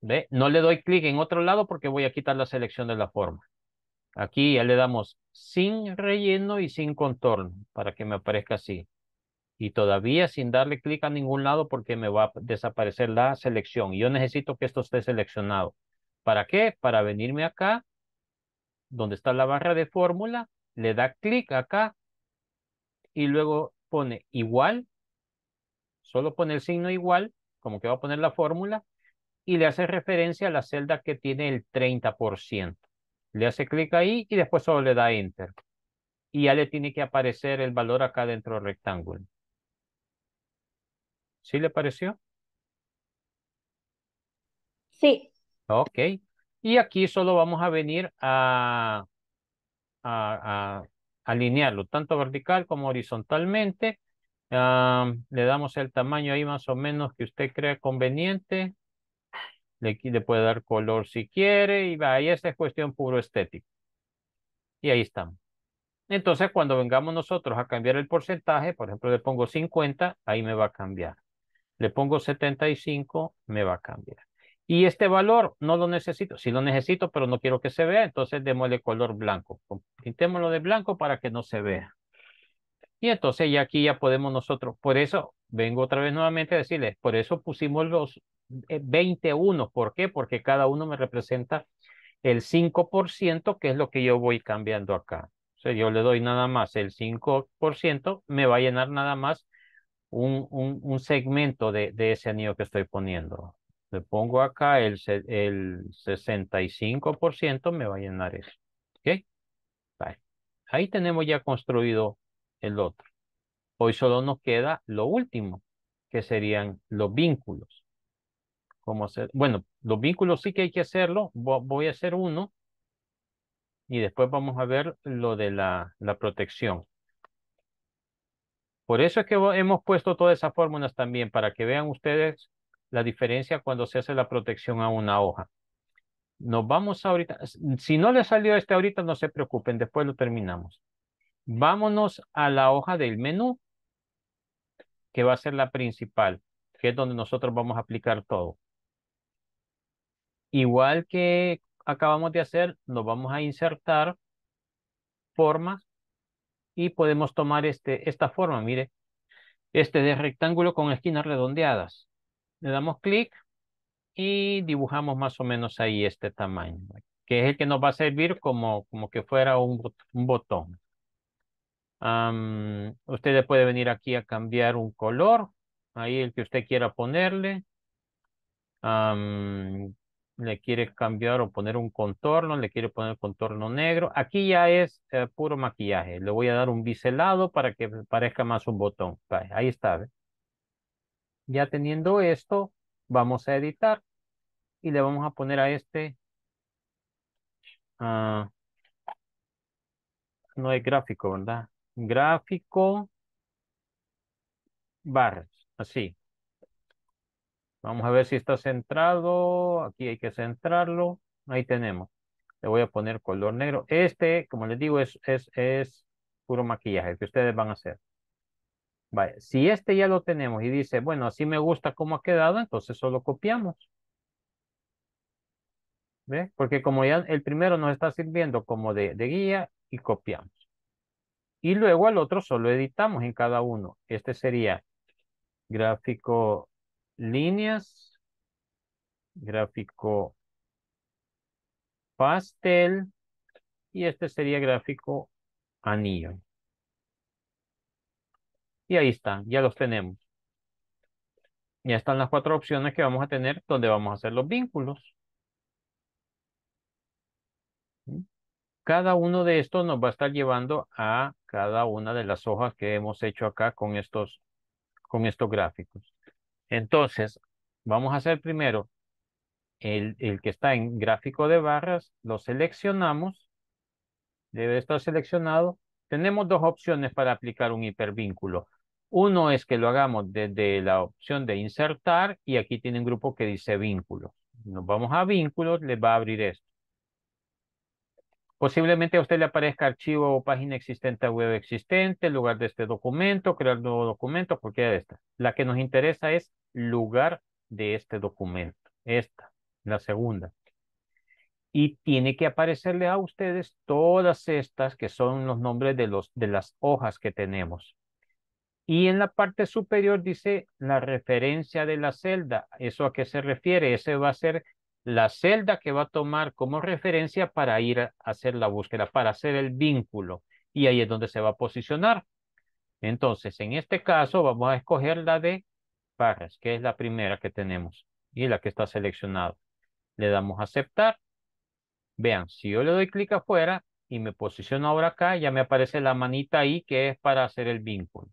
¿Ve? No le doy clic en otro lado porque voy a quitar la selección de la forma. Aquí ya le damos sin relleno y sin contorno para que me aparezca así y todavía sin darle clic a ningún lado porque me va a desaparecer la selección. Yo necesito que esto esté seleccionado. ¿Para qué? Para venirme acá, donde está la barra de fórmula, le da clic acá y luego pone igual, solo pone el signo igual, como que va a poner la fórmula, y le hace referencia a la celda que tiene el 30%. Le hace clic ahí y después solo le da enter. Y ya le tiene que aparecer el valor acá dentro del rectángulo. ¿Sí le pareció? Sí. Ok. Y aquí solo vamos a venir a, a, alinearlo, tanto vertical como horizontalmente. Ah, le damos el tamaño ahí más o menos que usted crea conveniente. Le, puede dar color si quiere. Y ahí esa es cuestión puro estética. Y ahí estamos. Entonces, cuando vengamos nosotros a cambiar el porcentaje, por ejemplo, le pongo 50, ahí me va a cambiar le pongo 75, me va a cambiar. Y este valor no lo necesito, si lo necesito, pero no quiero que se vea, entonces démosle color blanco. Pintémoslo de blanco para que no se vea. Y entonces ya aquí ya podemos nosotros, por eso vengo otra vez nuevamente a decirles, por eso pusimos los 21, eh, ¿por qué? Porque cada uno me representa el 5%, que es lo que yo voy cambiando acá. O sea, yo le doy nada más el 5%, me va a llenar nada más un, segmento de, ese anillo que estoy poniendo. Le pongo acá el, el 65%, me va a llenar eso. ¿Ok? Ahí tenemos ya construido el otro. Hoy solo nos queda lo último, que serían los vínculos. ¿Cómo hacer? Bueno, los vínculos sí que hay que hacerlo. Voy a hacer uno. Y después vamos a ver lo de la, la protección. Por eso es que hemos puesto todas esas fórmulas también, para que vean ustedes la diferencia cuando se hace la protección a una hoja. Nos vamos ahorita, si no le salió este ahorita, no se preocupen, después lo terminamos. Vámonos a la hoja del menú, que va a ser la principal, que es donde nosotros vamos a aplicar todo. Igual que acabamos de hacer, nos vamos a insertar formas y podemos tomar este, esta forma, mire, este de rectángulo con esquinas redondeadas. Le damos clic y dibujamos más o menos ahí este tamaño, que es el que nos va a servir como, como que fuera un, botón. Usted ustedes puede venir aquí a cambiar un color, ahí el que usted quiera ponerle le quiere cambiar o poner un contorno, le quiere poner contorno negro. Aquí ya es eh, puro maquillaje. Le voy a dar un biselado para que parezca más un botón. ahí está. Ya teniendo esto, vamos a editar y le vamos a poner a este. Ah, no es gráfico, ¿verdad? Gráfico barras, así. Vamos a ver si está centrado. Aquí hay que centrarlo. Ahí tenemos. Le voy a poner color negro. Este, como les digo, es, es, es puro maquillaje que ustedes van a hacer. Vale. Si este ya lo tenemos y dice, bueno, así me gusta cómo ha quedado, entonces solo copiamos. ¿Ve? Porque como ya el primero nos está sirviendo como de, de guía y copiamos. Y luego al otro solo editamos en cada uno. Este sería gráfico líneas, gráfico pastel y este sería gráfico anillo. Y ahí está ya los tenemos. Ya están las cuatro opciones que vamos a tener donde vamos a hacer los vínculos. Cada uno de estos nos va a estar llevando a cada una de las hojas que hemos hecho acá con estos, con estos gráficos. Entonces, vamos a hacer primero el, que está en gráfico de barras, lo seleccionamos, debe estar seleccionado. Tenemos dos opciones para aplicar un hipervínculo. Uno es que lo hagamos desde la opción de insertar y aquí tiene un grupo que dice vínculos. Nos vamos a vínculos, le va a abrir esto. Posiblemente a usted le aparezca archivo o página existente web existente, lugar de este documento, crear nuevo documento, cualquiera de estas. La que nos interesa es lugar de este documento. Esta, la segunda. Y tiene que aparecerle a ustedes todas estas que son los nombres de, los, de las hojas que tenemos. Y en la parte superior dice la referencia de la celda. ¿Eso a qué se refiere? Ese va a ser la celda que va a tomar como referencia para ir a hacer la búsqueda, para hacer el vínculo. Y ahí es donde se va a posicionar. Entonces, en este caso, vamos a escoger la de que es la primera que tenemos y la que está seleccionada. Le damos a aceptar. Vean, si yo le doy clic afuera y me posiciono ahora acá, ya me aparece la manita ahí que es para hacer el vínculo.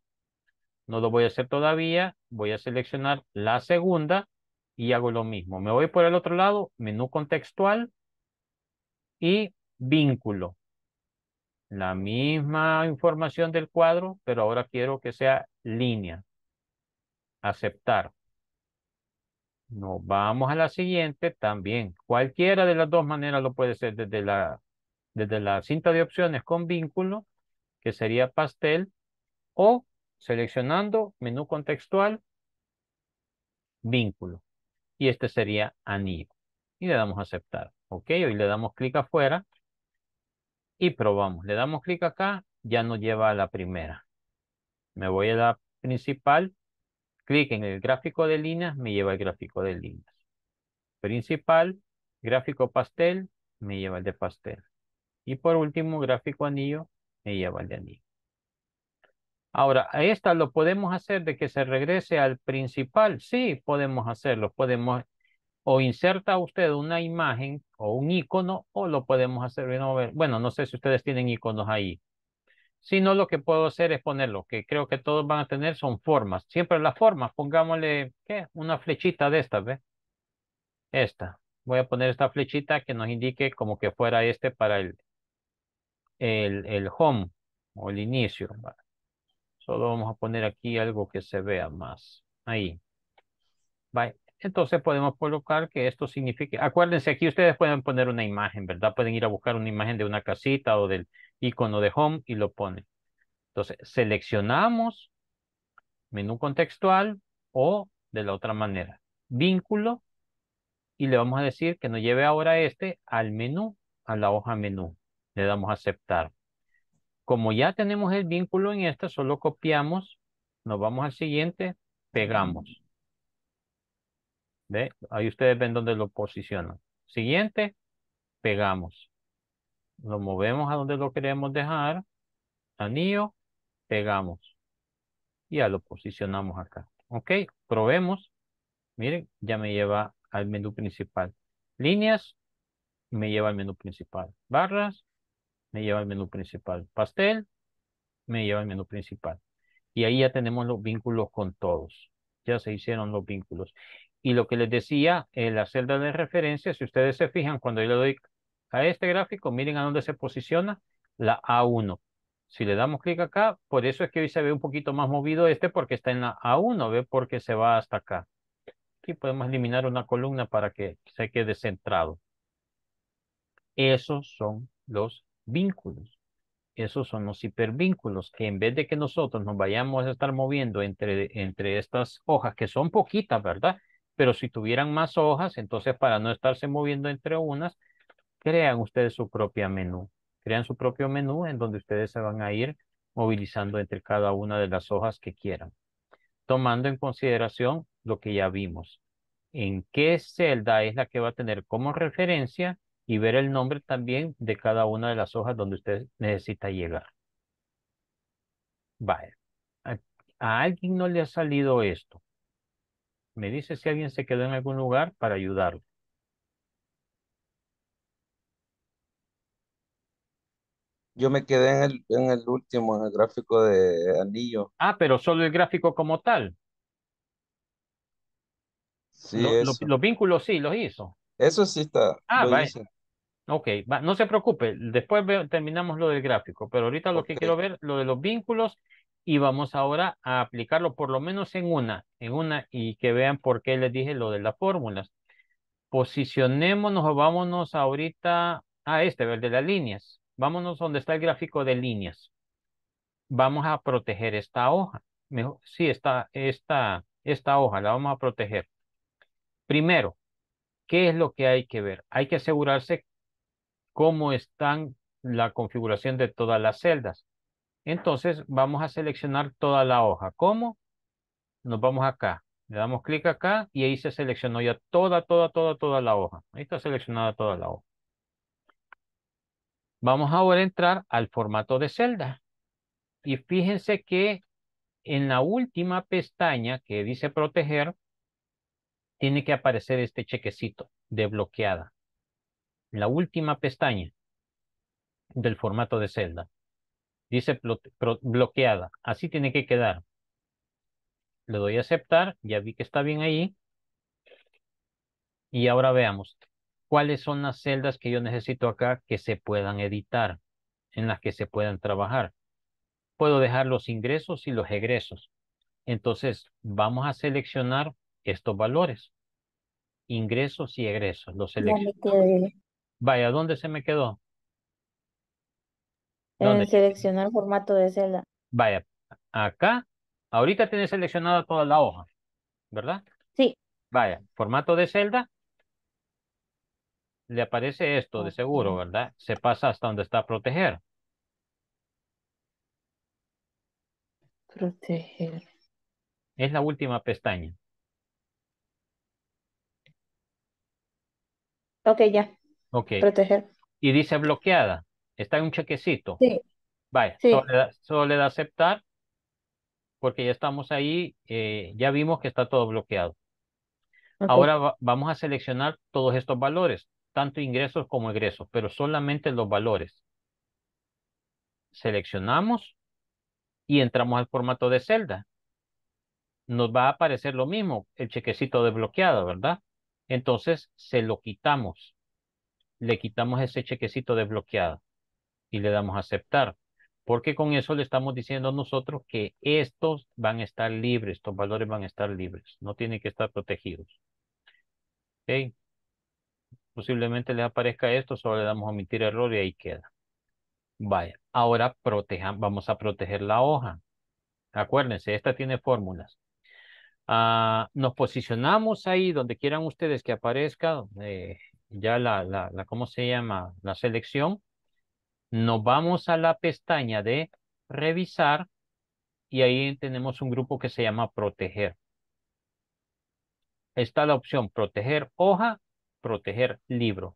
No lo voy a hacer todavía, voy a seleccionar la segunda y hago lo mismo. Me voy por el otro lado, menú contextual y vínculo. La misma información del cuadro, pero ahora quiero que sea línea aceptar. Nos vamos a la siguiente también. Cualquiera de las dos maneras lo puede ser desde la, desde la cinta de opciones con vínculo, que sería pastel, o seleccionando menú contextual, vínculo. Y este sería anillo. Y le damos aceptar. Ok, hoy le damos clic afuera y probamos. Le damos clic acá, ya nos lleva a la primera. Me voy a la principal clic en el gráfico de líneas, me lleva el gráfico de líneas. Principal, gráfico pastel, me lleva el de pastel. Y por último, gráfico anillo, me lleva el de anillo. Ahora, a esta lo podemos hacer de que se regrese al principal. Sí, podemos hacerlo. Podemos o inserta usted una imagen o un icono o lo podemos hacer. Bueno, no sé si ustedes tienen iconos ahí. Si no, lo que puedo hacer es ponerlo, que creo que todos van a tener son formas. Siempre las formas, pongámosle, ¿qué? Una flechita de esta ¿ve? Esta. Voy a poner esta flechita que nos indique como que fuera este para el, el, el home o el inicio. Solo vamos a poner aquí algo que se vea más. Ahí. Bye. Entonces podemos colocar que esto signifique. Acuérdense, aquí ustedes pueden poner una imagen, ¿verdad? Pueden ir a buscar una imagen de una casita o del, icono de home y lo pone. Entonces, seleccionamos menú contextual o de la otra manera, vínculo, y le vamos a decir que nos lleve ahora este al menú, a la hoja menú. Le damos a aceptar. Como ya tenemos el vínculo en esta, solo copiamos, nos vamos al siguiente, pegamos. ¿Ve? Ahí ustedes ven dónde lo posicionan. Siguiente, pegamos lo movemos a donde lo queremos dejar, anillo, pegamos. Y ya lo posicionamos acá. Ok, probemos. Miren, ya me lleva al menú principal. Líneas, me lleva al menú principal. Barras, me lleva al menú principal. Pastel, me lleva al menú principal. Y ahí ya tenemos los vínculos con todos. Ya se hicieron los vínculos. Y lo que les decía, en eh, la celda de referencia, si ustedes se fijan, cuando yo le doy a este gráfico, miren a dónde se posiciona la A1. Si le damos clic acá, por eso es que hoy se ve un poquito más movido este porque está en la A1, ve porque se va hasta acá. Aquí podemos eliminar una columna para que se quede centrado. Esos son los vínculos. Esos son los hipervínculos que en vez de que nosotros nos vayamos a estar moviendo entre, entre estas hojas, que son poquitas, ¿verdad? Pero si tuvieran más hojas, entonces para no estarse moviendo entre unas, crean ustedes su propia menú. Crean su propio menú en donde ustedes se van a ir movilizando entre cada una de las hojas que quieran, tomando en consideración lo que ya vimos. En qué celda es la que va a tener como referencia y ver el nombre también de cada una de las hojas donde usted necesita llegar. Vale, a alguien no le ha salido esto. Me dice si alguien se quedó en algún lugar para ayudarlo. Yo me quedé en el, en el último, en el gráfico de anillo. Ah, pero solo el gráfico como tal. Sí, los vínculos sí los hizo. Eso sí está. Ah, Ok, no se preocupe, después terminamos lo del gráfico, pero ahorita lo que quiero ver, lo de los vínculos, y vamos ahora a aplicarlo por lo menos en una, en una, y que vean por qué les dije lo de las fórmulas. Posicionémonos o vámonos ahorita a este, el de las líneas. Vámonos donde está el gráfico de líneas. Vamos a proteger esta hoja. sí, esta, esta, esta hoja la vamos a proteger. Primero, ¿qué es lo que hay que ver? Hay que asegurarse cómo están la configuración de todas las celdas. Entonces vamos a seleccionar toda la hoja. ¿Cómo? Nos vamos acá. Le damos clic acá y ahí se seleccionó ya toda, toda, toda, toda la hoja. Ahí está seleccionada toda la hoja. Vamos ahora a entrar al formato de celda. Y fíjense que en la última pestaña que dice proteger, tiene que aparecer este chequecito de bloqueada. La última pestaña del formato de celda. Dice bloqueada. Así tiene que quedar. Le doy a aceptar. Ya vi que está bien ahí. Y ahora veamos cuáles son las celdas que yo necesito acá que se puedan editar, en las que se puedan trabajar. Puedo dejar los ingresos y los egresos. Entonces, vamos a seleccionar estos valores. Ingresos y egresos. Los Vaya, ¿dónde se me quedó? En seleccionar formato de celda. Vaya, acá, ahorita tiene seleccionada toda la hoja, ¿verdad? Sí. Vaya, formato de celda, le aparece esto de seguro, ¿verdad? Se pasa hasta donde está proteger. Proteger. Es la última pestaña. Ok, ya. Ok. Proteger. Y dice bloqueada. Está en un chequecito. Sí. Vale, solo, le da, aceptar porque ya estamos ahí, eh, ya vimos que está todo bloqueado. Ahora vamos a seleccionar todos estos valores tanto ingresos como egresos, pero solamente los valores. Seleccionamos y entramos al formato de celda. Nos va a aparecer lo mismo, el chequecito desbloqueado, ¿verdad? Entonces se lo quitamos. Le quitamos ese chequecito desbloqueado y le damos a aceptar. Porque con eso le estamos diciendo a nosotros que estos van a estar libres, estos valores van a estar libres, no tienen que estar protegidos. ¿Okay? posiblemente les aparezca esto, solo le damos a omitir error y ahí queda. Vaya, ahora protejan, vamos a proteger la hoja. Acuérdense, esta tiene fórmulas. Ah, nos posicionamos ahí donde quieran ustedes que aparezca eh, ya la, la, la, ¿cómo se llama? La selección. Nos vamos a la pestaña de revisar y ahí tenemos un grupo que se llama proteger. Está la opción proteger hoja proteger libro.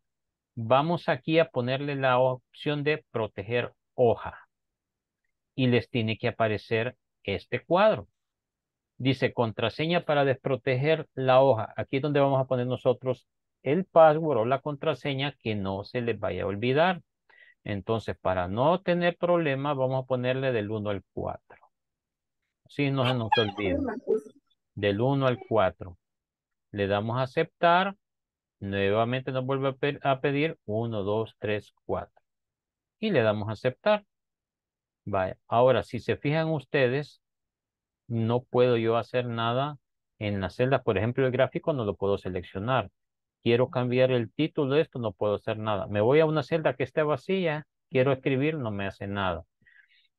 Vamos aquí a ponerle la opción de proteger hoja. Y les tiene que aparecer este cuadro. Dice contraseña para desproteger la hoja. Aquí es donde vamos a poner nosotros el password o la contraseña que no se les vaya a olvidar. Entonces, para no tener problemas, vamos a ponerle del 1 al 4. Si no se nos olvida. Ah, del 1 al 4. Le damos a aceptar. Nuevamente nos vuelve a, pedir 1, 2, 3, 4. Y le damos a aceptar. Vaya, ahora si se fijan ustedes, no puedo yo hacer nada en las celdas. Por ejemplo, el gráfico no lo puedo seleccionar. Quiero cambiar el título de esto, no puedo hacer nada. Me voy a una celda que esté vacía, quiero escribir, no me hace nada.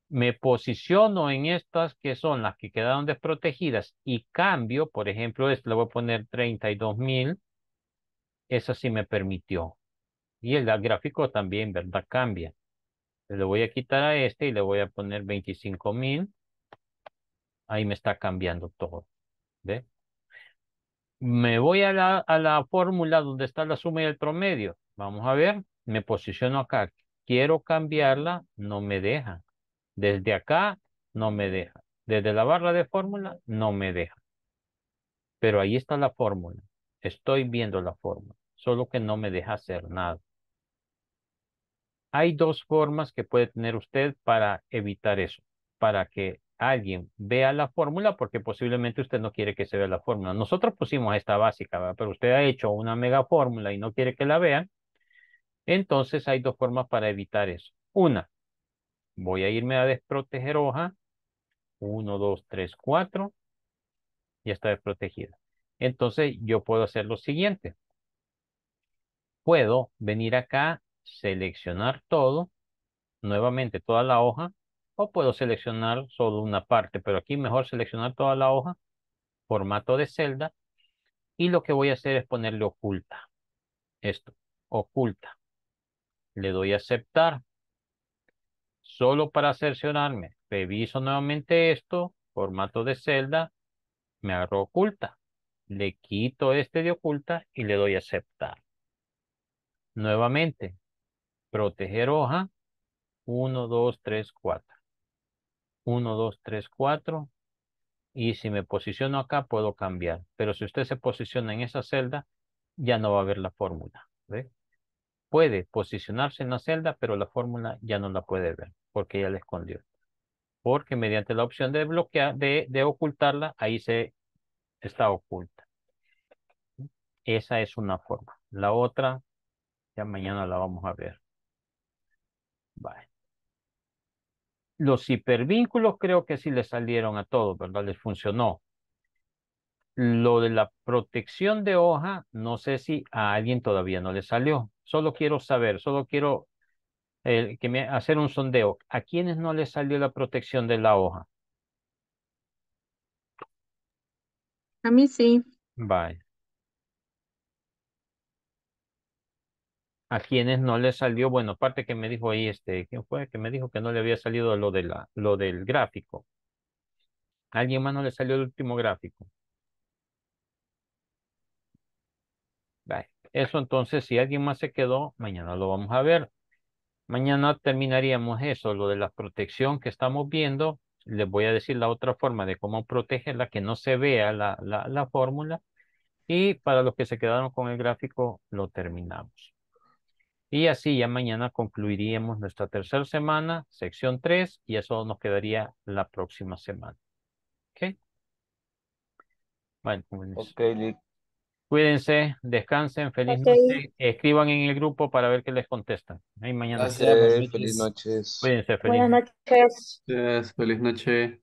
Me posiciono en estas que son las que quedaron desprotegidas y cambio, por ejemplo, esto le voy a poner 32,000 esa sí me permitió. Y el gráfico también, ¿verdad? Cambia. Le voy a quitar a este y le voy a poner 25,000. Ahí me está cambiando todo. ¿Ve? Me voy a la, a la fórmula donde está la suma y el promedio. Vamos a ver. Me posiciono acá. Quiero cambiarla. No me deja. Desde acá no me deja. Desde la barra de fórmula no me deja. Pero ahí está la fórmula. Estoy viendo la fórmula, solo que no me deja hacer nada. Hay dos formas que puede tener usted para evitar eso, para que alguien vea la fórmula, porque posiblemente usted no quiere que se vea la fórmula. Nosotros pusimos esta básica, pero usted ha hecho una mega fórmula y no quiere que la vean. Entonces hay dos formas para evitar eso. Una, voy a irme a desproteger hoja. Uno, dos, tres, cuatro. Ya está desprotegida. Entonces yo puedo hacer lo siguiente. Puedo venir acá, seleccionar todo, nuevamente toda la hoja, o puedo seleccionar solo una parte, pero aquí mejor seleccionar toda la hoja, formato de celda, y lo que voy a hacer es ponerle oculta. Esto, oculta. Le doy a aceptar. Solo para seleccionarme. reviso nuevamente esto, formato de celda, me agarro oculta. Le quito este de oculta y le doy a aceptar. Nuevamente, proteger hoja. 1, 2, 3, 4. 1, 2, 3, 4. Y si me posiciono acá, puedo cambiar. Pero si usted se posiciona en esa celda, ya no va a ver la fórmula. Puede posicionarse en la celda, pero la fórmula ya no la puede ver porque ya la escondió. Porque mediante la opción de bloquear, de ocultarla, ahí se está oculta. Esa es una forma. La otra, ya mañana la vamos a ver. Vale. Los hipervínculos creo que sí le salieron a todos, ¿verdad? Les funcionó. Lo de la protección de hoja, no sé si a alguien todavía no le salió. Solo quiero saber, solo quiero eh, que me, hacer un sondeo. ¿A quiénes no le salió la protección de la hoja? A mí sí. Bye. A quienes no le salió, bueno, aparte que me dijo ahí este, ¿quién fue? Que me dijo que no le había salido lo de la, lo del gráfico. alguien más no le salió el último gráfico? Bye. Eso entonces, si alguien más se quedó, mañana lo vamos a ver. Mañana terminaríamos eso, lo de la protección que estamos viendo les voy a decir la otra forma de cómo protegerla, que no se vea la, fórmula. Y para los que se quedaron con el gráfico, lo terminamos. Y así ya mañana concluiríamos nuestra tercera semana, sección 3, y eso nos quedaría la próxima semana. ¿Ok? Bueno, Cuídense, descansen, feliz noche. Escriban en el grupo para ver qué les contestan. Ahí mañana. Gracias, feliz noche. Cuídense, Buenas noches. Feliz noche.